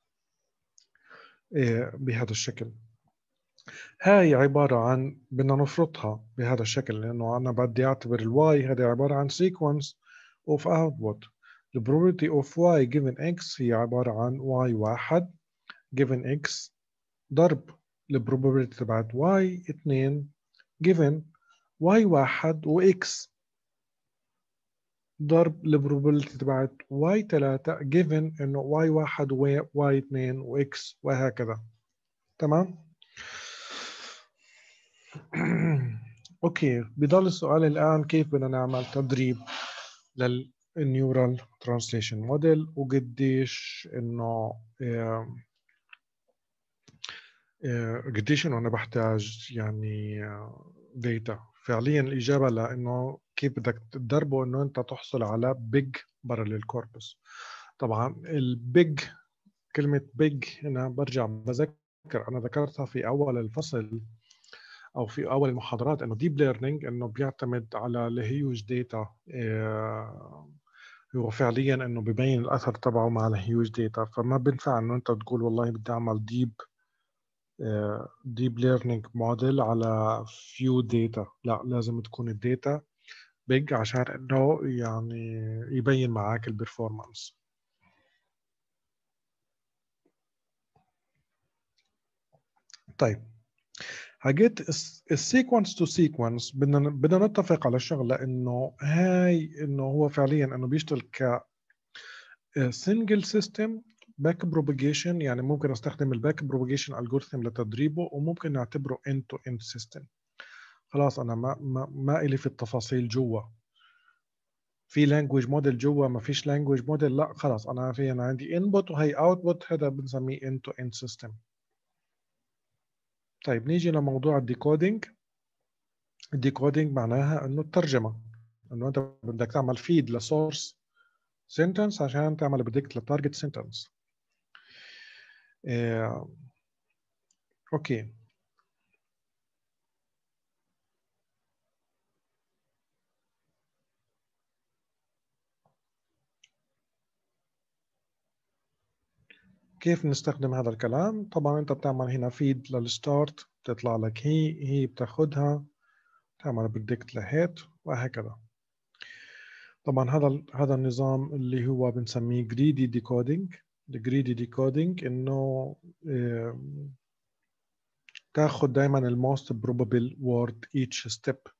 آه، بهذا الشكل هاي عبارة عن بدنا نفرطها بهذا الشكل لأنه أنا بدي أعتبر الواي هذا عبارة عن sequence of output the probability of y given x هي عبارة عن y واحد given x ضرب ال probability تبعت y 2 given y واحد و x ضرب ال probability تبعت y 3 given انه y واحد و y 2 و x وهكذا تمام؟ *clears throat* اوكي بضل السؤال الان كيف بدنا نعمل تدريب للنيورال ترانسليشن موديل وقديش انه قديش انه انا بحتاج يعني داتا فعليا الاجابه لانه كيف بدك تدربه انه انت تحصل على بيج بارلل كوربس طبعا البيج كلمه بيج هنا برجع بذكر انا ذكرتها في اول الفصل او في اول المحاضرات انه ديب ليرنينج انه بيعتمد على الهيوج داتا آه، هو فعليا انه ببين الاثر تبعه مع الهيوج داتا فما بينفع انه انت تقول والله بدي اعمل ديب ديب ليرنينج موديل على فيو داتا لا لازم تكون الداتا بيج عشان انه يعني يبين معك البرفورمانس طيب حاجات السيكونس تو سيكونس بدنا بدنا نتفق على الشغله انه هاي انه هو فعليا انه بيشتغل ك سنجل سيستم باك بروبيجيشن يعني ممكن استخدم الباك بروبيجيشن الجوريثم لتدريبه وممكن نعتبره اند تو اند سيستم خلاص انا ما ما, ما الي في التفاصيل جوا في لانجويج موديل جوا ما فيش لانجويج موديل لا خلاص انا في انا عندي انبوت وهي اوتبوت هذا بنسميه اند تو اند سيستم طيب نيجي لموضوع الديكودينج الديكودينج معناها انه الترجمه انه انت بدك تعمل فيد لسورس سنتنس عشان تعمل بريدكت للتارجت سنتنس اوكي كيف نستخدم هذا الكلام طبعا انت بتعمل هنا فيد للستارت بتطلع لك هي هي بتاخدها بتعمل بريدكت لهيت وهكذا طبعا هذا هذا النظام اللي هو بنسميه greedy decoding الجريدي decoding انه تاخد دايما الموست probable word each step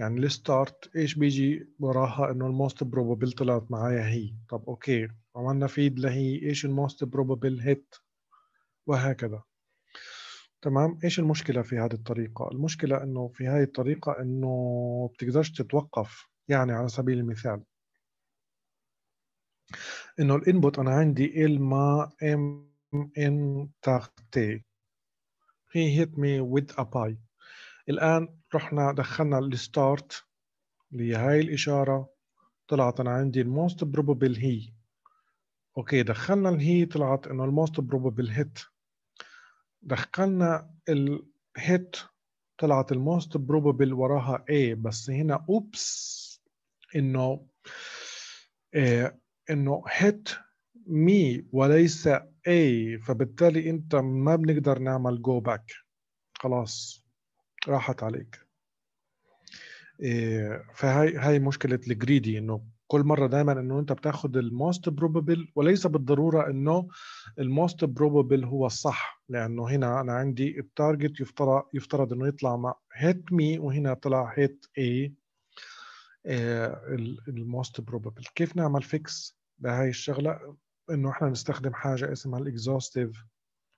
يعني الستارت ايش بيجي وراها انه الموست بروبابل طلعت معايا هي طب اوكي عملنا فيد لهي ايش الموست بروبابل هيت وهكذا تمام ايش المشكله في هذه الطريقه المشكله انه في هذه الطريقه انه بتقدرش تتوقف يعني على سبيل المثال انه الانبوت انا عندي ال ما ام ان تاغ تي هي هيت مي with ا pie الآن رحنا دخلنا الستارت اللي هي هاي الإشارة طلعت أنا عندي الموست بروبابل هي أوكي دخلنا الهي طلعت إنه الموست بروبابل هيت دخلنا الهيت طلعت الموست بروبابل وراها A بس هنا أوبس إنه إيه إنه هيت مي وليس A فبالتالي أنت ما بنقدر نعمل جو باك خلاص راحت عليك إيه، فهي هي مشكله الجريدي انه كل مره دايما انه انت بتاخذ الموست بروبابل وليس بالضروره انه الموست بروبابل هو الصح لانه هنا انا عندي التارجت يفترض يفترض انه يطلع مع هيت مي وهنا طلع هيت اي الموست بروبابل كيف نعمل فيكس بهاي الشغله انه احنا نستخدم حاجه اسمها الاكزوستيف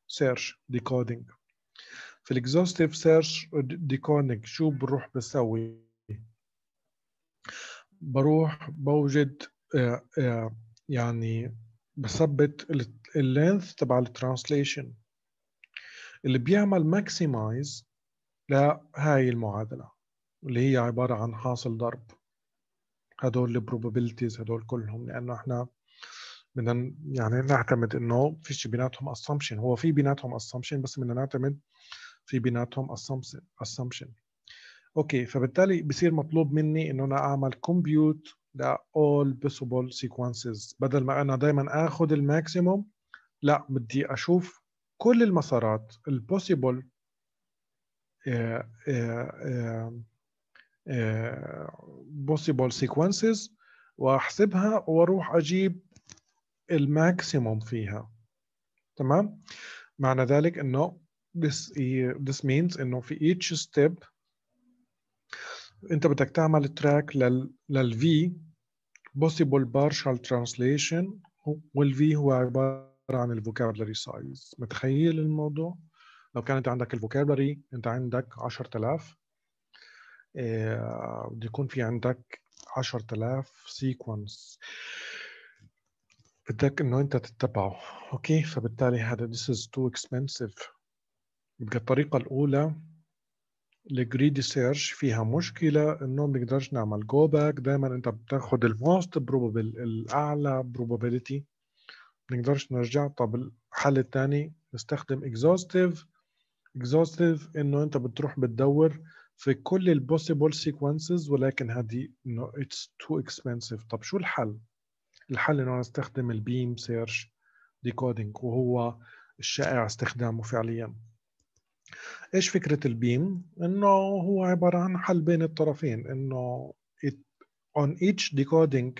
سيرش ديكودينج في الاكزوستيف سيرش ديكونينج شو بروح بسوي بروح بوجد آه، آه، يعني بثبت اللينث تبع الترانسليشن اللي بيعمل ماكسمايز لهاي المعادله اللي هي عباره عن حاصل ضرب هدول البروبابيلتيز هدول كلهم لانه احنا بدنا يعني نعتمد انه فيش بيناتهم اسامبشن هو في بيناتهم اسامبشن بس بدنا نعتمد في بيناتهم assumption اوكي فبالتالي بصير مطلوب مني انه انا اعمل compute ل all possible sequences بدل ما انا دائما اخذ الماكسيموم لا بدي اشوف كل المسارات البوسيبل بوسيبل سيكونسز واحسبها واروح اجيب الماكسيموم فيها تمام معنى ذلك انه this, e, this means انه في each step انت بدك تعمل تراك لل لل V possible partial translation وال V هو عبارة عن الفوكابلري سايز متخيل الموضوع لو كانت عندك الفوكابلري انت عندك 10000 إيه، بده يكون في عندك 10000 سيكونس بدك انه انت تتبعه اوكي فبالتالي هذا this is too expensive يبقى الطريقة الأولى الجريدي سيرش فيها مشكلة إنه بنقدرش نعمل جو باك دايما أنت بتاخد الموست بروبابل الأعلى بروبابيليتي بنقدرش نرجع طب الحل الثاني نستخدم اكزوستيف اكزوستيف إنه أنت بتروح بتدور في كل البوسيبل سيكونسز ولكن هذه إنه اتس تو اكسبنسيف طب شو الحل؟ الحل إنه نستخدم البيم سيرش ديكودينج وهو الشائع استخدامه فعليا ايش فكره البيم انه هو عباره عن حل بين الطرفين انه it, on each decoding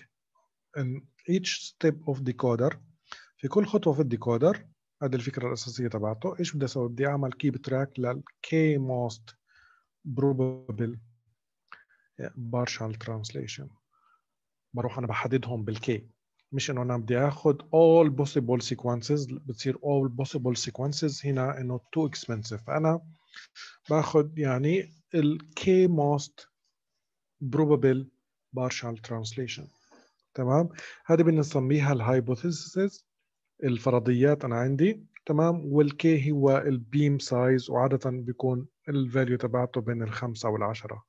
in each step of decoder في كل خطوه في الديكودر هذه الفكره الاساسيه تبعته ايش بدي اسوي بدي اعمل كيب تراك k most probable partial translation بروح انا بحددهم بالكي مش انه انا بدي اخذ all possible sequences بتصير all possible sequences هنا انه too expensive فانا باخذ يعني ال k most probable partial translation تمام هذه بنسميها hypothesis الفرضيات انا عندي تمام k هو beam size وعاده بيكون value تبعته بين الخمسه والعشره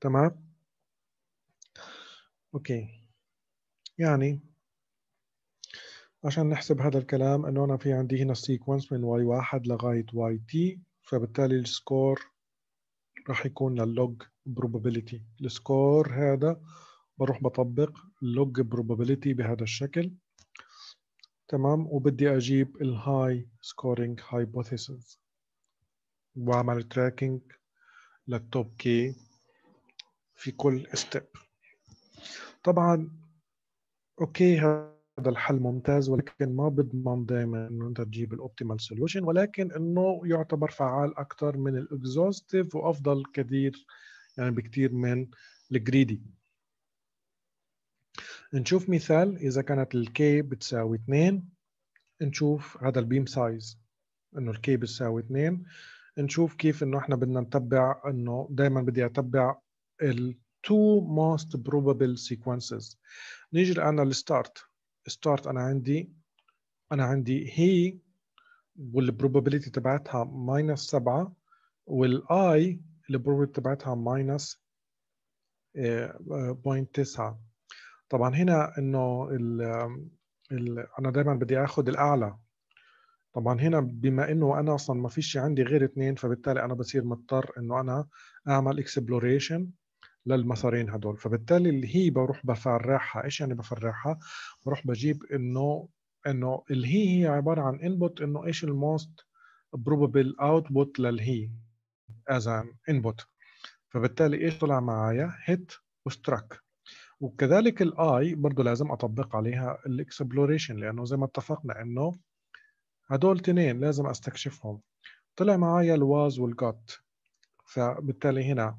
تمام اوكي يعني عشان نحسب هذا الكلام انه انا في عندي هنا سيكونس من واي واحد لغاية واي تي فبالتالي السكور راح يكون للوج probability السكور هذا بروح بطبق اللوج probability بهذا الشكل تمام وبدي اجيب الهاي سكورينج هايبوثيسز واعمل تراكنج للتوب كي في كل ستيب طبعا اوكي هذا الحل ممتاز ولكن ما بضمن دائما انه انت تجيب الاوبتيمال سوليوشن ولكن انه يعتبر فعال اكثر من الاكزوستيف وافضل كثير يعني بكثير من الجريدي نشوف مثال اذا كانت الكي بتساوي 2 نشوف هذا البيم سايز انه الكي بتساوي 2 نشوف كيف انه احنا بدنا نتبع انه دائما بدي اتبع ال two most probable sequences نيجي الآن للستارت ستارت أنا عندي أنا عندي هي والبروبابيلتي تبعتها ماينس 7 والاي البروبابيلتي تبعتها ماينس آه، 0.9 طبعا هنا انه ال ال انا دائما بدي اخذ الاعلى طبعا هنا بما انه انا اصلا ما فيش عندي غير اثنين فبالتالي انا بصير مضطر انه انا اعمل اكسبلوريشن للمسارين هدول فبالتالي اللي هي بروح بفرحها ايش يعني بفرحها بروح بجيب انه انه اللي هي هي عباره عن انبوت انه ايش الموست بروبابل اوتبوت للهي از ان انبوت فبالتالي ايش طلع معايا هيت وستراك وكذلك الاي برضه لازم اطبق عليها الاكسبلوريشن لانه زي ما اتفقنا انه هدول تنين لازم استكشفهم طلع معايا الواز والجوت فبالتالي هنا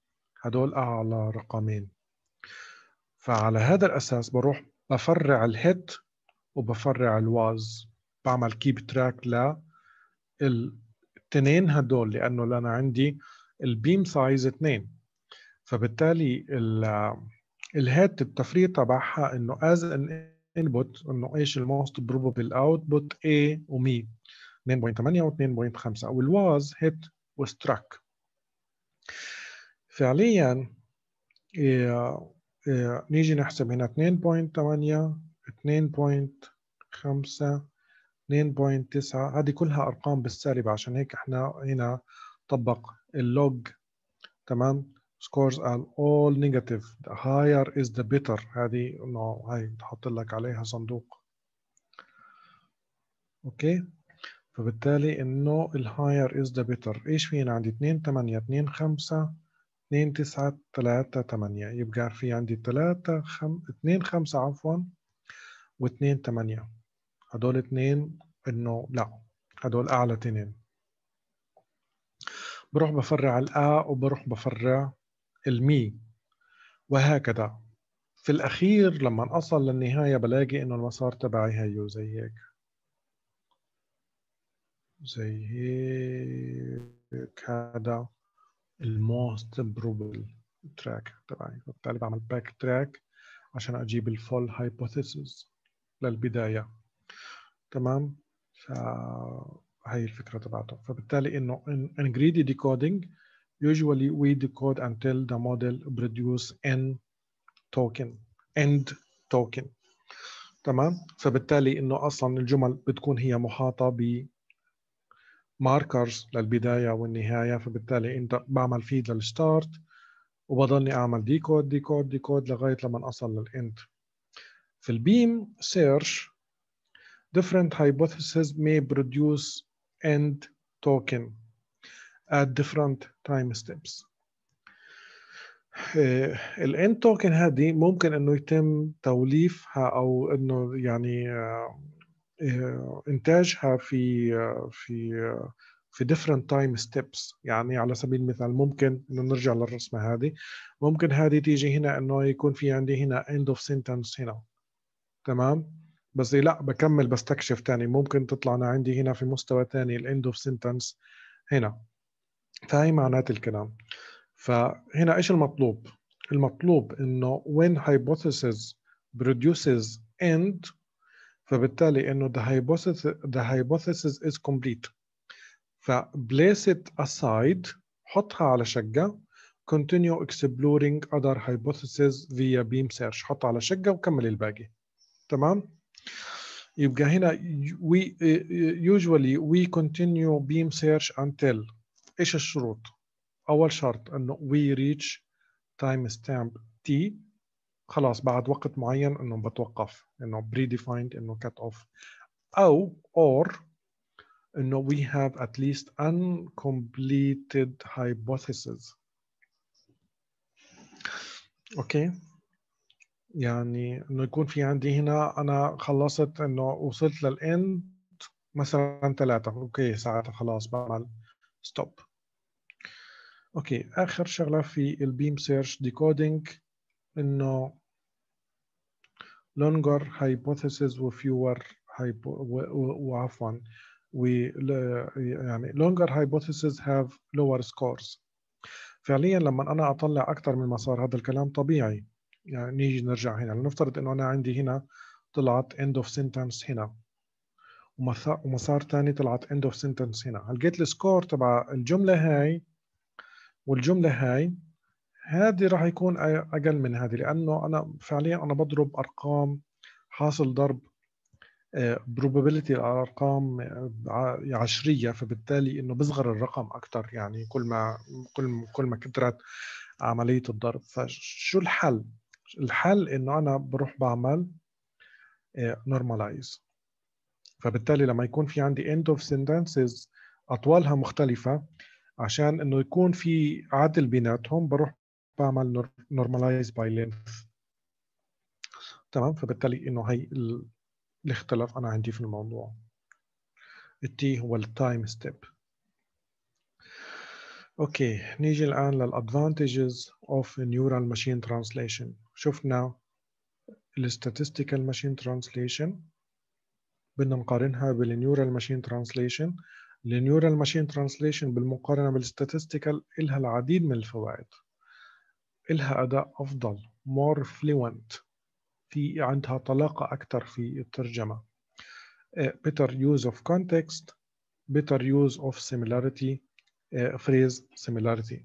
هدول أعلى رقمين فعلى هذا الأساس بروح بفرع الهيت وبفرع الواز بعمل كيب تراك ل التنين هدول لأنه أنا عندي البيم سايز 2 فبالتالي الهات التفريط تبعها انه از ان انبوت انه ايش الموست بروبابل اوتبوت A و مي 2.8 و 2.5 والواز هيت وستراك فعليا إيه، إيه، نيجي نحسب هنا 2.8 2.5 2.9 2.8 هذه كلها أرقام بالسالب عشان هيك احنا هنا طبق اللوج تمام scores are all negative the higher is the better هذه انه هاي بتحط لك عليها صندوق اوكي فبالتالي انه الهاير is the better ايش فينا عندي 2 8 2 5 2 9 3 8 يبقى في عندي 3 خم... 2 5 عفوا و2 8 هدول 2 انه لا هدول اعلى 2 بروح بفرع الا وبروح بفرع المي وهكذا في الاخير لما اصل للنهايه بلاقي انه المسار تبعي هيو زي هيك زي هيك هذا الموست بروبل تراك تبعي فبالتالي بعمل باك تراك عشان اجيب الفول هايبوثيسز للبدايه تمام فهي الفكره تبعته فبالتالي انه ان جريدي ديكودينج يوجوالي وي ديكود انتل until the model produce توكن token end token تمام فبالتالي انه اصلا الجمل بتكون هي محاطه ب ماركرز للبدايه والنهايه فبالتالي انت بعمل فيد للستارت وبضلني اعمل ديكود ديكود ديكود لغايه لما اصل للانت في البيم سيرش different hypotheses may produce end token at different time steps eh، end توكن هذه ممكن انه يتم توليفها او انه يعني آه، انتاجها في في في different time steps يعني على سبيل المثال ممكن نرجع للرسمه هذه ممكن هذه تيجي هنا انه يكون في عندي هنا end of sentence هنا تمام بس لا بكمل بستكشف تاني ممكن تطلع أنا عندي هنا في مستوى تاني الاند اوف سنتنس هنا فهي معنات الكلام فهنا ايش المطلوب المطلوب انه when hypothesis produces end فبالتالي انه the hypothesis the hypothesis is complete ف place it aside حطها على شقة continue exploring other hypotheses via beam search حطها على شقة وكمل الباقي تمام يبقى هنا we usually we continue beam search until ايش الشروط اول شرط انه we reach timestamp t خلاص بعد وقت معين انه بتوقف انه بري ديفايند انه كت اوف او اور انه we have at least uncompleted hypothesis اوكي يعني انه يكون في عندي هنا انا خلصت انه وصلت للاند مثلا ثلاثة اوكي ساعتها خلاص بعمل ستوب اوكي اخر شغلة في البيم سيرش ديكودينج انه longer hypothesis hypo وعفوا يعني longer hypotheses have lower scores فعليا لما انا اطلع اكثر من مسار هذا الكلام طبيعي يعني نيجي نرجع هنا لنفترض انه انا عندي هنا طلعت end of sentence هنا ومسار ثاني طلعت end of sentence هنا هلقيت السكور تبع الجمله هاي والجمله هاي هذه راح يكون اقل من هذه لانه انا فعليا انا بضرب ارقام حاصل ضرب آه، probability الارقام آه، عشريه فبالتالي انه بصغر الرقم اكثر يعني كل ما كل كل ما كثرت عمليه الضرب فشو الحل؟ الحل انه انا بروح بعمل آه، normalize فبالتالي لما يكون في عندي end of sentences اطوالها مختلفه عشان انه يكون في عدل بيناتهم بروح بعمل normalize باي لينث تمام فبالتالي انه هي الاختلاف انا عندي في الموضوع التي هو التايم ستيب اوكي نيجي الان للادفانتجز اوف نيورال ماشين ترانسليشن شفنا الستاتستيكال ماشين ترانسليشن بدنا نقارنها بالنيورال ماشين ترانسليشن النيورال ماشين ترانسليشن بالمقارنه بالستاتستيكال لها العديد من الفوائد إلها أداء أفضل more fluent في عندها طلاقة أكثر في الترجمة better use of context better use of similarity phrase similarity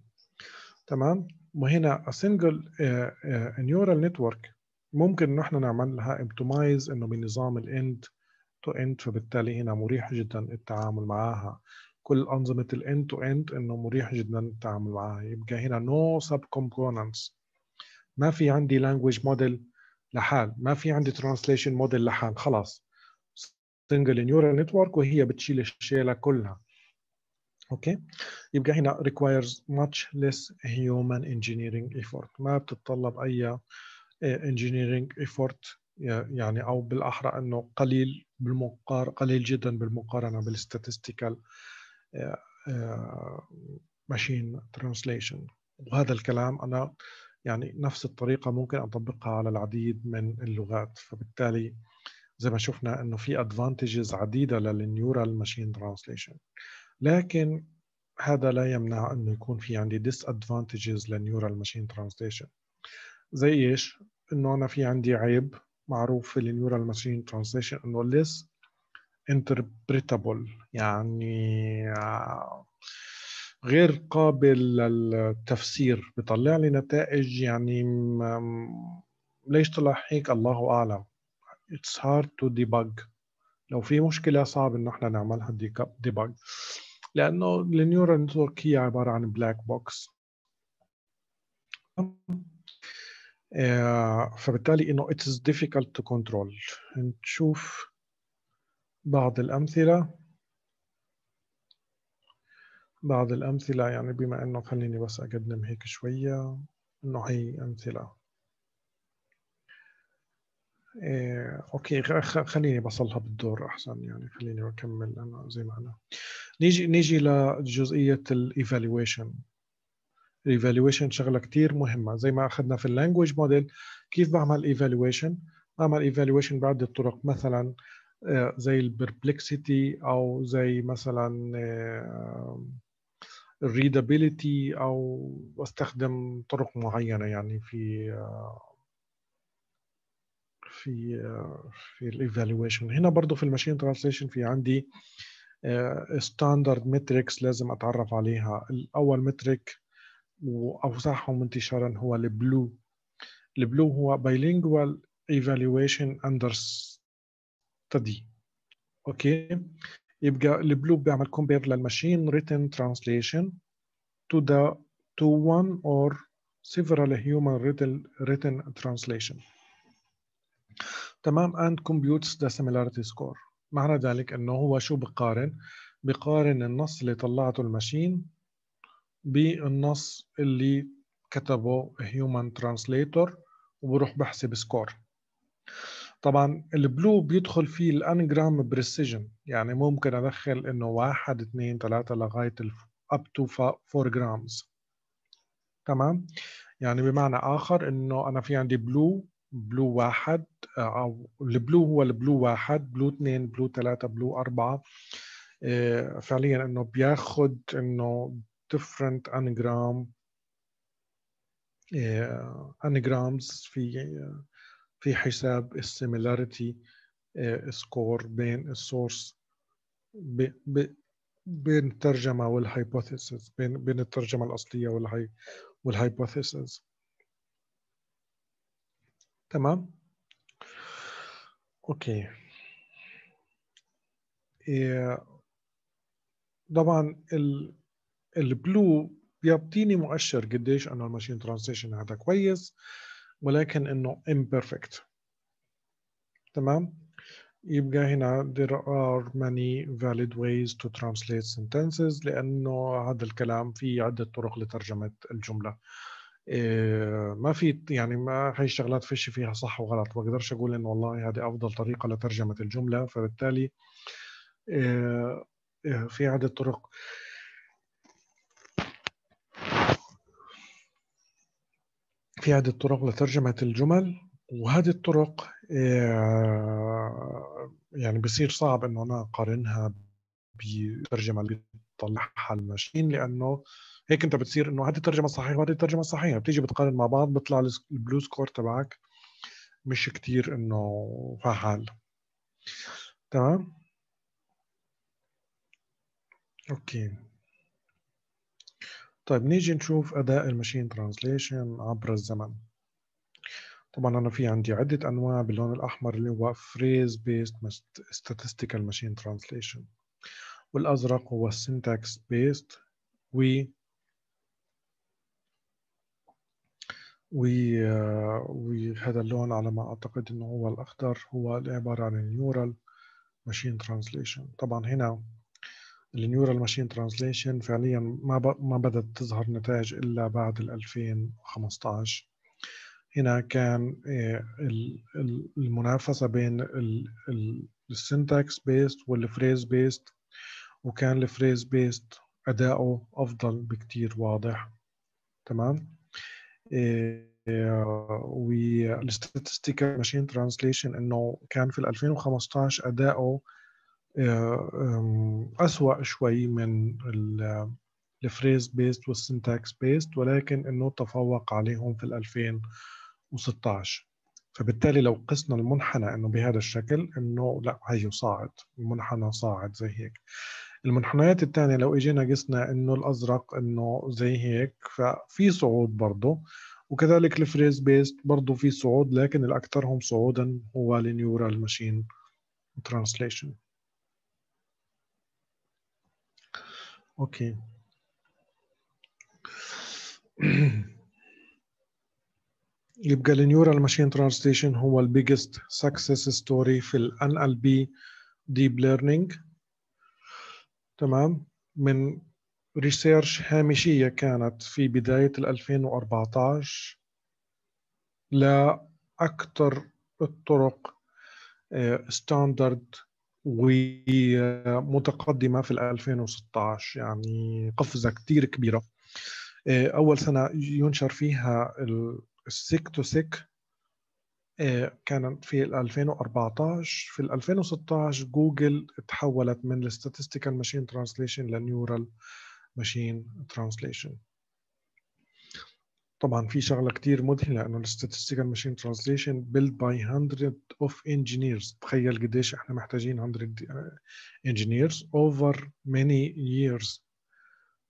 تمام وهنا a single uh, neural network ممكن نحن احنا نعمل لها optimize إنه بنظام end to end فبالتالي هنا مريح جدا التعامل معها كل انظمه الان تو اند انه مريح جدا التعامل معها يبقى هنا نو سب كومبوننتس ما في عندي لانجويج موديل لحال ما في عندي ترانسليشن موديل لحال خلاص سنجل نيورال نتورك وهي بتشيل الشيله كلها اوكي يبقى هنا requires much less human engineering effort ما بتتطلب اي آه، engineering effort يعني او بالاحرى انه قليل بالمقار قليل جدا بالمقارنه بالستاتستيكال ماشين آه، ترانسليشن آه، وهذا الكلام انا يعني نفس الطريقه ممكن اطبقها على العديد من اللغات فبالتالي زي ما شفنا انه في ادفانتجز عديده للنيورال ماشين ترانسليشن لكن هذا لا يمنع انه يكون في عندي ديس ادفانتجز للنيورال ماشين ترانسليشن زي ايش انه انا في عندي عيب معروف في النيورال ماشين ترانسليشن انه ليس interpretable يعني آه، غير قابل للتفسير بيطلع لي نتائج يعني ليش طلع هيك الله أعلم it's hard to debug لو في مشكلة صعب إنه إحنا نعملها debug لأنه النيورال نتورك هي عبارة عن بلاك آه، بوكس فبالتالي إنه اتس ديفيكلت difficult to control نشوف بعض الأمثلة بعض الأمثلة يعني بما أنه خليني بس أقدم هيك شوية أنه هي أمثلة إيه أوكي خليني بصلها بالدور أحسن يعني خليني أكمل أنا زي ما أنا نيجي نيجي لجزئية الإيفالويشن الايفالويشن شغله كثير مهمه زي ما اخذنا في اللانجوج موديل كيف بعمل ايفالويشن بعمل ايفالويشن بعده طرق مثلا آه، زي البربلكسيتي او زي مثلا الريدابيليتي آه، او استخدم طرق معينه يعني في آه، في في الايفالويشن هنا برضو في الماشين ترانسليشن في عندي ستاندرد متريكس لازم اتعرف عليها الاول متريك واوسعهم انتشارا هو البلو البلو هو bilingual evaluation under تضييق اوكي يبقى البلوب بيعمل كومبير للماشين ريتن ترانسليشن تو ذا تو وان اور سيفرال هيومن ريتن written translation تمام اند كومبيوتس ذا سيميلاريتي سكور معنى ذلك انه هو شو بقارن بقارن النص اللي طلعته الماشين بالنص اللي كتبه هيومن ترانسليتور وبروح بحسب سكور طبعا البلو بيدخل فيه الانجرام بريسيجن يعني ممكن ادخل انه واحد اثنين ثلاثة لغاية up to 4 جرامز تمام يعني بمعنى اخر انه انا في عندي بلو بلو واحد آه، او البلو هو البلو واحد بلو اثنين بلو ثلاثة بلو اربعة آه، فعليا انه بياخد انه different انجرام انجرامز آه، في في حساب السيميلاريتي آه، سكور بين السورس بين الترجمه والهايبوثيسز بين بين الترجمه الاصليه والهاي والهايبوثيسز تمام اوكي آه، طبعا البلو بيعطيني مؤشر قديش انه الماشين ترانزيشن هذا كويس ولكن انه imperfect تمام يبقى هنا there are many valid ways to translate sentences لأنه هذا الكلام في عدة طرق لترجمة الجملة إيه، ما في يعني ما هي الشغلات فيش فيها صح وغلط ما بقدرش أقول إنه والله هذه أفضل طريقة لترجمة الجملة فبالتالي إيه، إيه، في عدة طرق في هذه الطرق لترجمة الجمل وهذه الطرق آه، يعني بصير صعب انه انا اقارنها بالترجمه اللي بيطلعها الماشين لانه هيك انت بتصير انه هذه الترجمه صحيحة وهذه الترجمه صحيحة بتيجي بتقارن مع بعض بيطلع البلو سكور تبعك مش كتير انه فعال تمام اوكي طيب نيجي نشوف أداء الماشين ترانسليشن عبر الزمن طبعا أنا في عندي عدة أنواع باللون الأحمر اللي هو phrase based statistical machine translation والأزرق هو syntax based و وهذا اللون على ما أعتقد أنه هو الأخضر هو العبارة عن neural machine translation طبعا هنا النيورال ماشين ترانزليشن فعليا ما ما بدات تظهر نتائج الا بعد ال 2015 هنا كان آه، المنافسه بين السنتكس بيست والفريز بيست وكان الفريز بيست اداؤه افضل بكتير واضح تمام والستاتستيكال ماشين ترانسليشن انه كان في 2015 اداؤه آه، أسوأ شوي من الفريز بيست والسنتاكس بيست ولكن انه تفوق عليهم في 2016 فبالتالي لو قسنا المنحنى انه بهذا الشكل انه لا هي صاعد المنحنى صاعد زي هيك المنحنيات الثانية لو اجينا قسنا انه الازرق انه زي هيك ففي صعود برضه وكذلك الفريز بيست برضه في صعود لكن الاكثرهم صعودا هو النيورال ماشين ترانسليشن اوكي *clears throat* يبقى النيورال ماشين ترانسليشن هو البيجست سكسس ستوري في ال NLP ديب ليرنينج تمام من ريسيرش هامشية كانت في بداية 2014 لأكثر الطرق ستاندرد آه، ومتقدمة في 2016 يعني قفزة كتير كبيرة آه، أول سنة ينشر فيها السيك تو سيك آه، كان في 2014 في 2016 جوجل تحولت من الستاتستيكال ماشين ترانسليشن لنيورال ماشين ترانسليشن طبعا في شغله كتير مذهله انه الستاتستيكال ماشين ترانزليشن بيلد باي 100 اوف انجينيرز تخيل قديش احنا محتاجين 100 انجينيرز اوفر ماني ييرز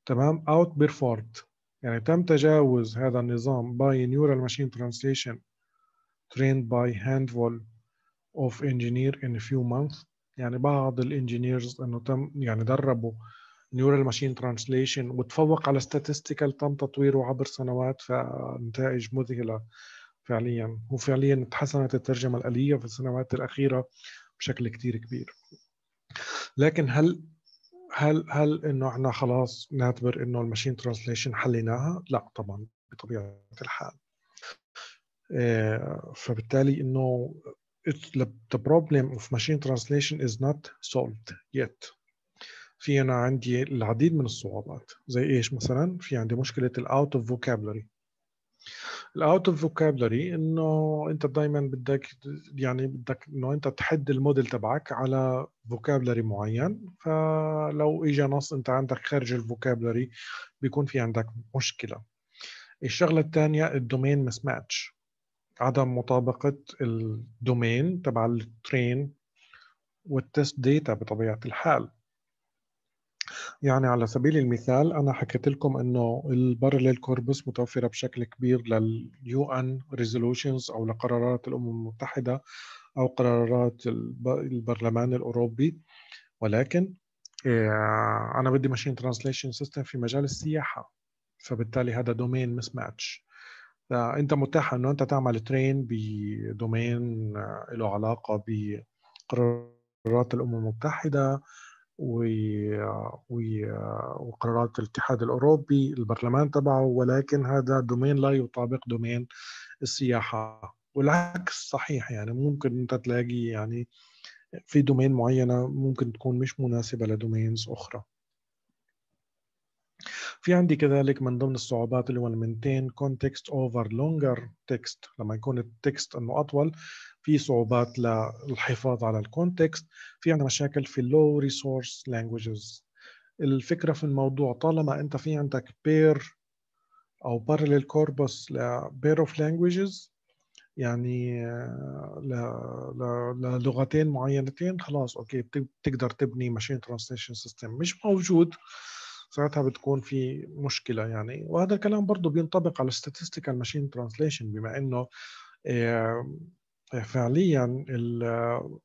تمام اوت بيرفورد يعني تم تجاوز هذا النظام باي نيورال ماشين ترانسليشن تريند باي هاند of engineer in a few months يعني بعض الانجينيرز انه تم يعني دربوا نيورال ماشين ترانسليشن وتفوق على statistical تم تطويره عبر سنوات فنتائج مذهله فعليا وفعليا تحسنت الترجمه الاليه في السنوات الاخيره بشكل كثير كبير لكن هل هل هل انه احنا خلاص نعتبر انه الماشين ترانسليشن حليناها؟ لا طبعا بطبيعه الحال. آه، فبالتالي انه the problem of machine translation is not solved yet في انا عندي العديد من الصعوبات زي ايش مثلا في عندي مشكله الاوت اوف فوكابلري الاوت اوف فوكابلري انه انت دائما بدك يعني بدك انه انت تحد الموديل تبعك على فوكابلري معين فلو اجى نص انت عندك خارج الفوكابلري بيكون في عندك مشكله الشغله الثانيه الدومين مس ماتش عدم مطابقه الدومين تبع الترين والتست ديتا بطبيعه الحال يعني على سبيل المثال انا حكيت لكم انه البارلل كوربس متوفره بشكل كبير لليو ان ريزولوشنز او لقرارات الامم المتحده او قرارات البرلمان الاوروبي ولكن آه، انا بدي ماشين ترانسليشن سيستم في مجال السياحه فبالتالي هذا دومين مس ماتش فانت متاح انه انت تعمل ترين بدومين آه، له علاقه بقرارات الامم المتحده وقرارات الاتحاد الاوروبي البرلمان تبعه ولكن هذا دومين لا يطابق دومين السياحه والعكس صحيح يعني ممكن انت تلاقي يعني في دومين معينه ممكن تكون مش مناسبه لدومينز اخرى في عندي كذلك من ضمن الصعوبات اللي هو المنتين كونتكست اوفر لونجر تكست لما يكون التكست انه اطول في صعوبات للحفاظ على الكونتكست في عندنا مشاكل في اللو ريسورس لانجويجز الفكره في الموضوع طالما انت في عندك بير او بارلل كوربس لبير اوف لانجويجز يعني للغتين معينتين خلاص اوكي بتقدر تبني ماشين ترانسليشن سيستم مش موجود ساعتها بتكون في مشكله يعني وهذا الكلام برضه بينطبق على statistical machine translation بما انه آه، فعليا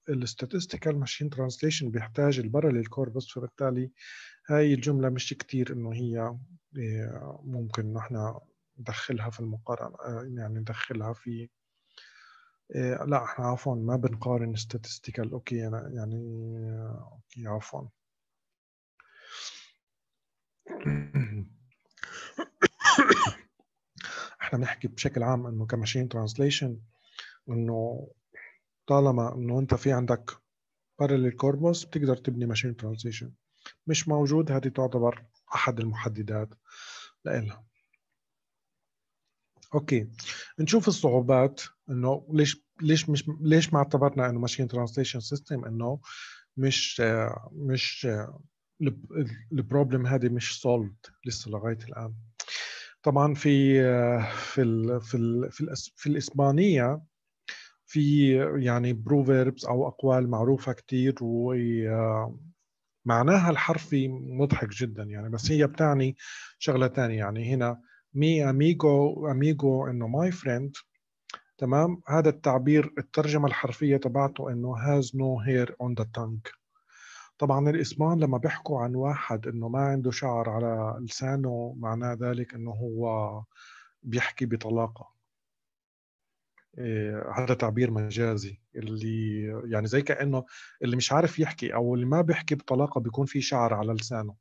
الاستاتستيكال ماشين ترانسليشن بيحتاج الباراليل كوربس فبالتالي هاي الجمله مش كتير انه هي آه، ممكن نحن ندخلها في المقارنه آه، يعني ندخلها في لا احنا عفوا ما بنقارن statistical اوكي انا يعني اوكي عفوا *coughs* احنا بنحكي بشكل عام انه كماشين ترانسليشن انه طالما انه انت في عندك parallel corpus بتقدر تبني ماشين ترانزيشن مش موجود هذه تعتبر احد المحددات لإلها اوكي نشوف الصعوبات انه ليش ليش مش ليش ما اعتبرنا انه ماشين ترانسليشن سيستم انه مش مش البروبلم هذه مش سولفد لسه لغايه الان طبعا في في في في, في الاسبانيه في يعني بروفيربس او اقوال معروفه كثير ومعناها آه، الحرفي مضحك جدا يعني بس هي بتعني شغله ثانيه يعني هنا مي اميجو اميجو انه ماي فريند تمام هذا التعبير الترجمه الحرفيه تبعته انه هاز نو هير اون ذا تانك طبعا الاسبان لما بيحكوا عن واحد انه ما عنده شعر على لسانه معناه ذلك انه هو بيحكي بطلاقه آه، هذا تعبير مجازي اللي يعني زي كانه اللي مش عارف يحكي او اللي ما بيحكي بطلاقه بيكون في شعر على لسانه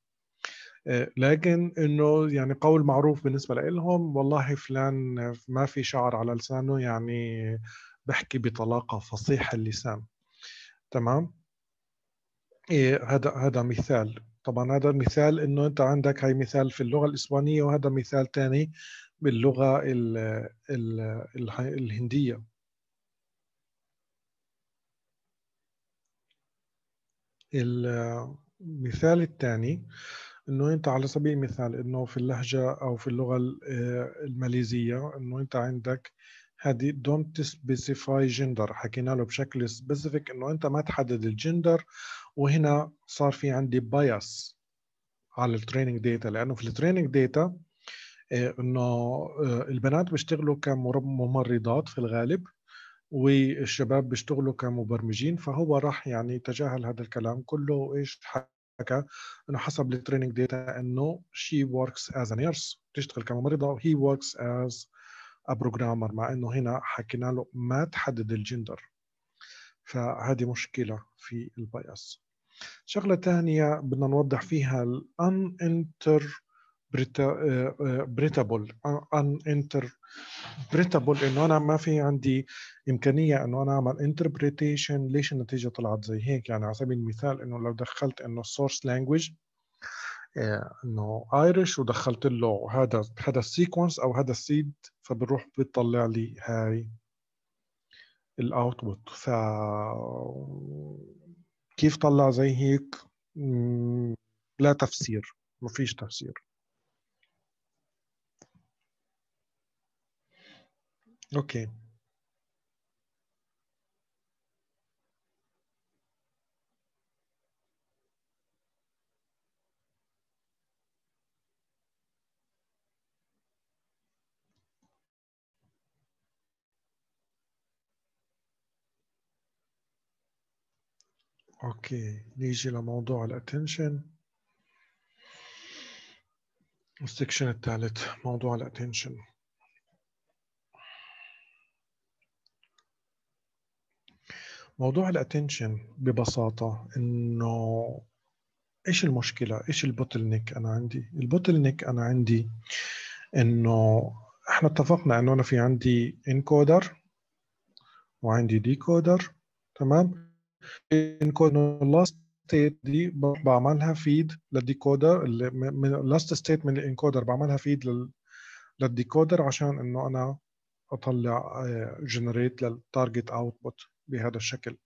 آه، لكن انه يعني قول معروف بالنسبه لهم والله فلان ما في شعر على لسانه يعني بحكي بطلاقه فصيح اللسان تمام إيه هذا هذا مثال طبعا هذا مثال انه انت عندك هاي مثال في اللغه الاسبانيه وهذا مثال ثاني باللغه الـ الـ الـ الهنديه المثال الثاني انه انت على سبيل المثال انه في اللهجه او في اللغه الماليزيه انه انت عندك هذه don't specify gender حكينا له بشكل سبيسيفيك انه انت ما تحدد الجندر وهنا صار في عندي بايس على التريننج داتا لانه في التريننج داتا آه، انه آه، البنات بيشتغلوا كممرضات في الغالب والشباب بيشتغلوا كمبرمجين فهو راح يعني تجاهل هذا الكلام كله وايش حكى انه حسب التريننج داتا انه شي وركس از نيرس بتشتغل كممرضه وهي وركس از بروجرامر مع انه هنا حكينا له ما تحدد الجندر فهذه مشكله في البايس شغلة ثانية بدنا نوضح فيها ال بريتابل ان انتر بريتابل انه انا ما في عندي امكانيه انه انا اعمل انتربريتيشن ليش النتيجه طلعت زي هيك يعني على سبيل المثال انه لو دخلت انه السورس آه، لانجويج انه ايرش ودخلت له هذا هذا السيكونس او هذا السيد فبروح بتطلع لي هاي الاوتبوت ف كيف طلع زي هيك لا تفسير ما فيش تفسير اوكي اوكي نيجي لموضوع الاتنشن السكشن الثالث موضوع الاتنشن موضوع الاتنشن ببساطه انه ايش المشكله ايش البوتل نيك انا عندي البوتل نيك انا عندي انه احنا اتفقنا انه انا في عندي انكودر وعندي ديكودر تمام انكون اللاست ستيت دي بعملها فيد للديكودر اللي من اللاست ستيت من الانكودر بعملها فيد لل للديكودر عشان انه انا اطلع جنريت للتارجت اوتبوت بهذا الشكل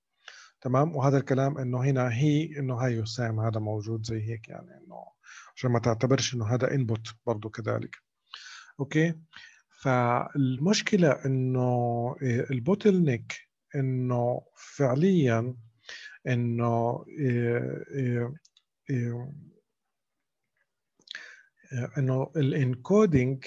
تمام وهذا الكلام انه هنا هي انه هاي يسام هذا موجود زي هيك يعني انه عشان ما تعتبرش انه هذا انبوت برضه كذلك اوكي فالمشكله انه آه، البوتل نيك انه فعليا انه آه، آه، آه، انه الانكودينج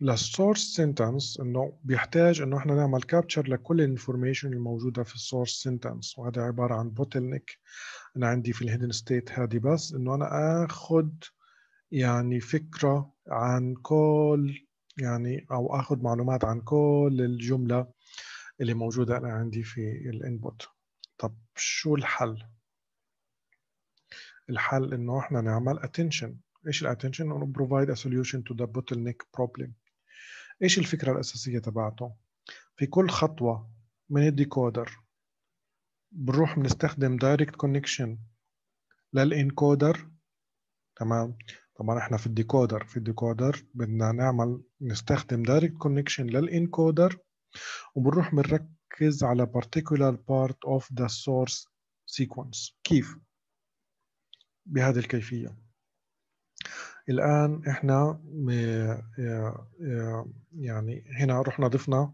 للسورس سنتنس انه بيحتاج انه احنا نعمل كابتشر لكل الانفورميشن الموجوده في السورس سنتنس وهذا عباره عن بوتلنك انا عندي في الهيدن ستيت هذه بس انه انا اخذ يعني فكره عن كل يعني او اخذ معلومات عن كل الجمله اللي موجوده انا عندي في الانبوت طب شو الحل؟ الحل انه احنا نعمل اتنشن ايش الاتنشن؟ انه ا سوليوشن تو ذا بوتل نيك بروبلم ايش الفكرة الأساسية تبعته؟ في كل خطوة من الديكودر بنروح بنستخدم دايركت كونكشن للانكودر تمام طبعا احنا في الديكودر في الديكودر بدنا نعمل نستخدم دايركت كونكشن للانكودر وبنروح بنرك بركز على particular part of the source sequence كيف بهذه الكيفية الآن إحنا آه، آه، يعني هنا رحنا ضفنا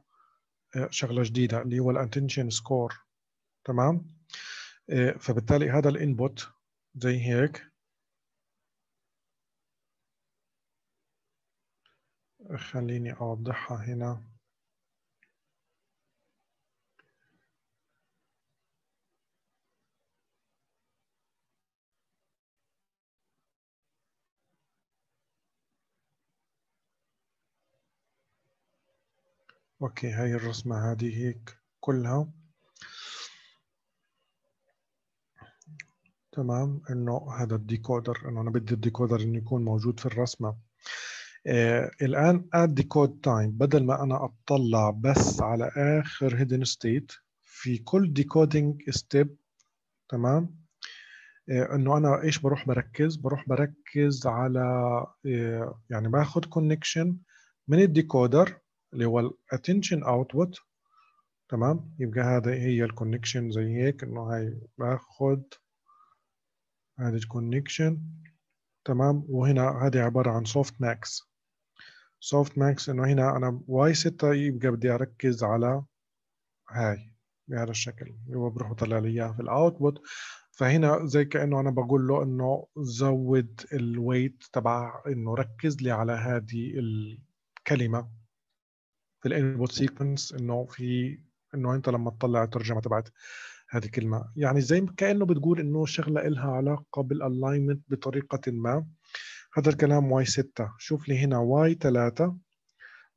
آه، شغلة جديدة اللي هو الانتنشن سكور تمام فبالتالي هذا الانبوت زي هيك خليني أوضحها هنا اوكي هاي الرسمة هذه هيك كلها تمام انه هذا الديكودر انه انا بدي الديكودر انه يكون موجود في الرسمة آه الان اد ديكود time بدل ما انا اطلع بس على اخر hidden state في كل decoding step تمام آه، انه انا ايش بروح بركز بروح بركز على آه، يعني باخذ كونكشن من الديكودر اللي هو الاتنشن attention output تمام يبقى هذا هي الكونكشن زي هيك انه هاي باخد هذه الكونكشن تمام وهنا هذه عبارة عن سوفت ماكس سوفت ماكس انه هنا انا واي 6 يبقى بدي اركز على هاي بهذا الشكل اللي هو بروح بطلع لي اياها في الاوتبوت فهنا زي كانه انا بقول له انه زود الويت تبع انه ركز لي على هذه الكلمه في الانبوت سيكونس انه في انه انت لما تطلع الترجمه تبعت هذه الكلمه يعني زي كانه بتقول انه شغله إلها علاقه بالالاينمنت بطريقه ما هذا الكلام واي 6 شوف لي هنا واي 3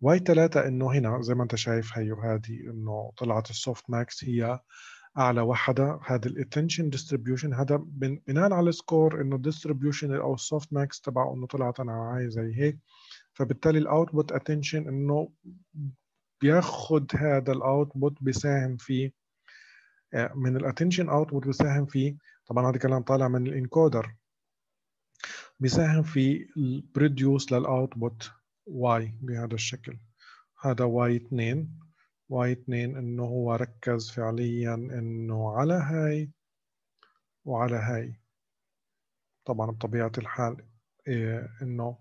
واي 3 انه هنا زي ما انت شايف هي وهذه انه طلعت السوفت ماكس هي اعلى وحده هذا الاتنشن ديستريبيوشن هذا بناء على السكور انه الديستريبيوشن او السوفت ماكس تبعه انه طلعت انا معي زي هيك فبالتالي الاوتبوت اتنشن انه بياخد هذا الاوتبوت بيساهم فيه آه، من الاتنشن اوتبوت بيساهم فيه طبعا هذا كلام طالع من الانكودر بيساهم في البروديوس للاوتبوت واي بهذا الشكل هذا واي 2 واي 2 انه هو ركز فعليا انه على هاي وعلى هاي طبعا بطبيعه الحال آه، انه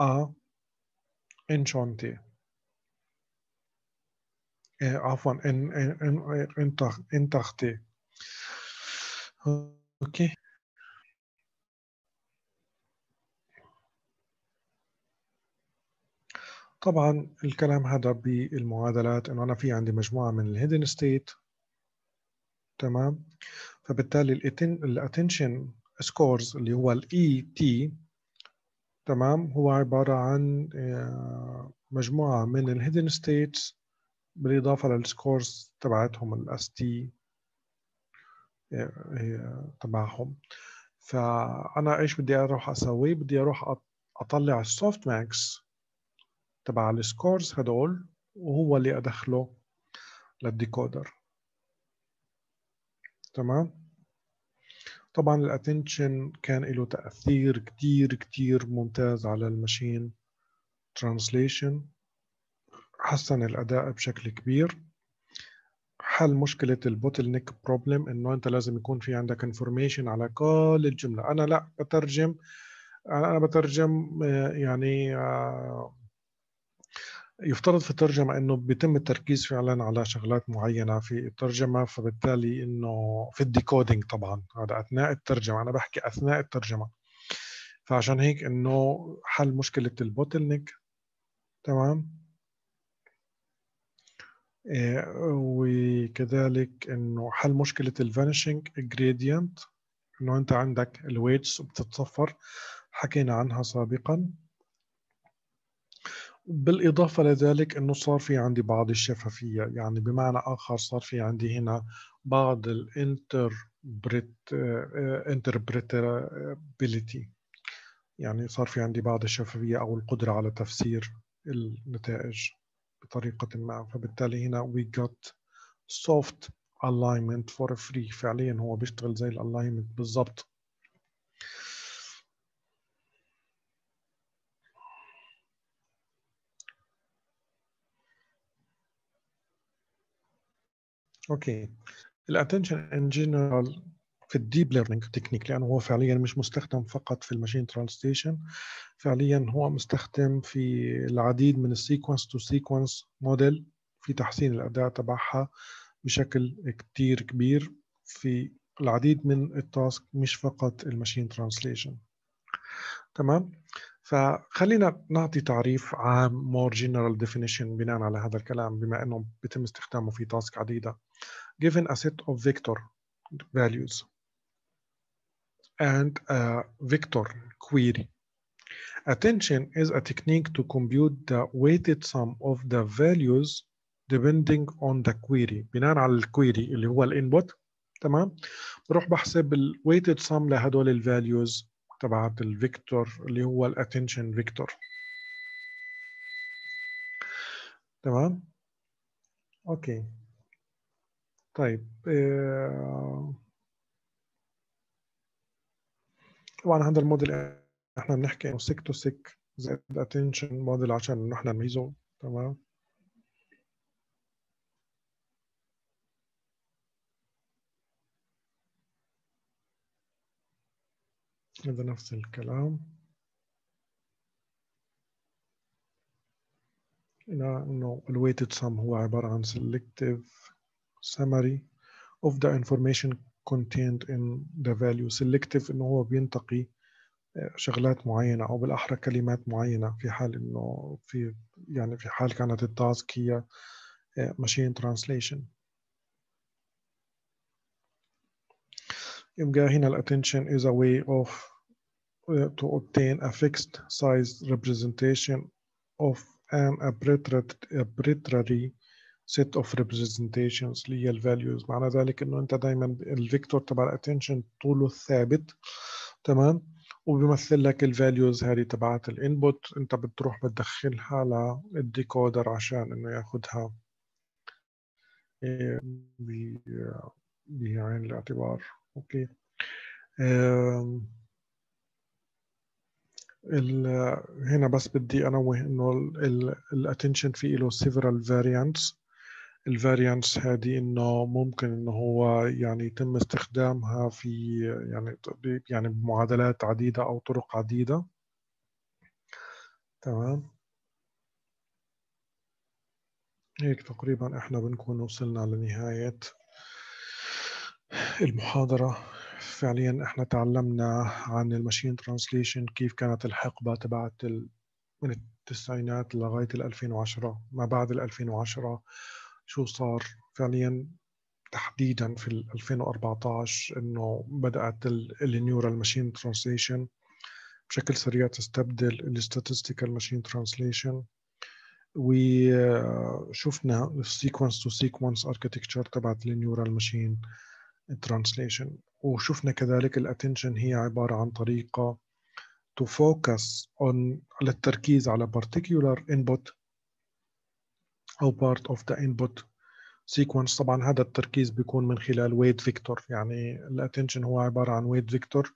ا آه Enchanté. إيه، عفوا ان ان ان انتختي اوكي طبعا الكلام هذا بالمعادلات انه انا في عندي مجموعه من الهيدن ستيت تمام فبالتالي الاتنشن سكورز اللي هو الاي تي e تمام هو عبارة عن آه، مجموعة من Hidden States بالإضافة Scores تبعتهم الـ ST آه، تبعهم فأنا إيش بدي أروح أسوي بدي أروح أطلع الـ Softmax تبع Scores هدول وهو اللي أدخله للديكودر تمام طبعا الاتنشن كان له تاثير كتير كتير ممتاز على الماشين ترانسليشن حسن الاداء بشكل كبير حل مشكله البوتل نيك بروبلم انه انت لازم يكون في عندك انفورميشن على كل الجمله انا لا بترجم انا بترجم آه، يعني آه، يفترض في الترجمة أنه بيتم التركيز فعلا على شغلات معينة في الترجمة فبالتالي أنه في الديكودينج طبعا هذا أثناء الترجمة أنا بحكي أثناء الترجمة فعشان هيك أنه حل مشكلة البوتلنك تمام آه، وكذلك انه حل مشكله الفانشينج جريدينت انه انت عندك الويتس وبتتصفر حكينا عنها سابقا بالإضافة لذلك أنه صار في عندي بعض الشفافية يعني بمعنى آخر صار في عندي هنا بعض الانتربريتابيليتي آه، يعني صار في عندي بعض الشفافية أو القدرة على تفسير النتائج بطريقة ما فبالتالي هنا we got soft alignment for free فعليا هو بيشتغل زي الالاينمنت بالضبط اوكي الاتنشن ان جنرال في الديب ليرنينج تكنيك لانه هو فعليا مش مستخدم فقط في الماشين ترانسليشن فعليا هو مستخدم في العديد من السيكونس تو سيكونس موديل في تحسين الاداء تبعها بشكل كتير كبير في العديد من التاسك مش فقط الماشين ترانسليشن تمام فخلينا نعطي تعريف عام مور جنرال ديفينيشن بناء على هذا الكلام بما انه بيتم استخدامه في تاسك عديده given a set of vector values and a vector query. Attention is a technique to compute the weighted sum of the values depending on the query بناء على الكويري اللي هو الانبوت تمام بروح بحسب الويتد سم لهدول الفاليوز تبعت الفيكتور اللي هو attention vector. تمام اوكي طيب طبعا آه، هذا الموديل احنا بنحكي انه سيك تو سيك زائد اتنشن موديل عشان نحن نميزه تمام هذا نفس الكلام إلى أنه الويتد سم هو عبارة عن سيلكتيف summary of the information contained in the value selective إنه هو بينتقي شغلات معينة أو بالأحرى كلمات معينة في حال إنه في يعني في حال كانت التاسك هي machine translation يبقى هنا attention is a way of to obtain a fixed size representation of an arbitrary set of representations هي values معنى ذلك انه انت دايما الفيكتور تبع الاتنشن طوله ثابت تمام وبيمثل لك الفاليوز هذه تبعت الانبوت انت بتروح بتدخلها للديكودر عشان انه ياخذها إيه، بعين الاعتبار اوكي هنا بس بدي انوه انه الاتنشن في له several variants الفاريانس هذه انه ممكن انه هو يعني يتم استخدامها في يعني يعني بمعادلات عديده او طرق عديده تمام هيك تقريبا احنا بنكون وصلنا لنهايه المحاضره فعليا احنا تعلمنا عن الماشين ترانسليشن كيف كانت الحقبه تبعت من التسعينات لغايه ال 2010 ما بعد ال 2010 شو صار فعليا تحديدا في 2014 انه بدات النيورال ماشين ترانسليشن بشكل سريع تستبدل الاستاتستيكال ماشين ترانسليشن وشفنا السيكونس تو سيكونس اركتكتشر تبعت النيورال ماشين ترانسليشن وشفنا كذلك الاتنشن هي عباره عن طريقه to focus on للتركيز على particular input أو part of the input sequence طبعا هذا التركيز بيكون من خلال ويت فيكتور يعني الاتنشن هو عبارة عن ويت فيكتور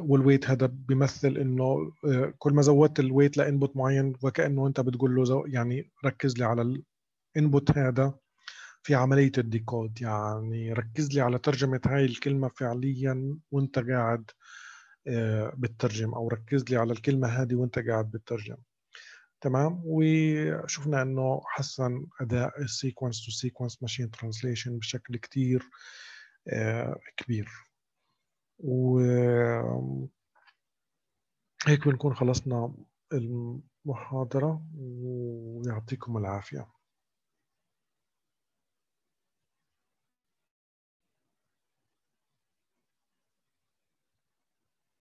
والويت هذا بيمثل انه آه، كل ما زودت الويت لانبوت معين وكانه انت بتقول له زو يعني ركز لي على الانبوت هذا في عمليه الديكود يعني ركز لي على ترجمه هاي الكلمه فعليا وانت قاعد آه، بتترجم او ركز لي على الكلمه هذه وانت قاعد بتترجم تمام وشفنا انه حسن اداء السيكونس تو سيكونس ماشين ترانسليشن بشكل كتير آه، كبير و هيك بنكون خلصنا المحاضرة ويعطيكم العافية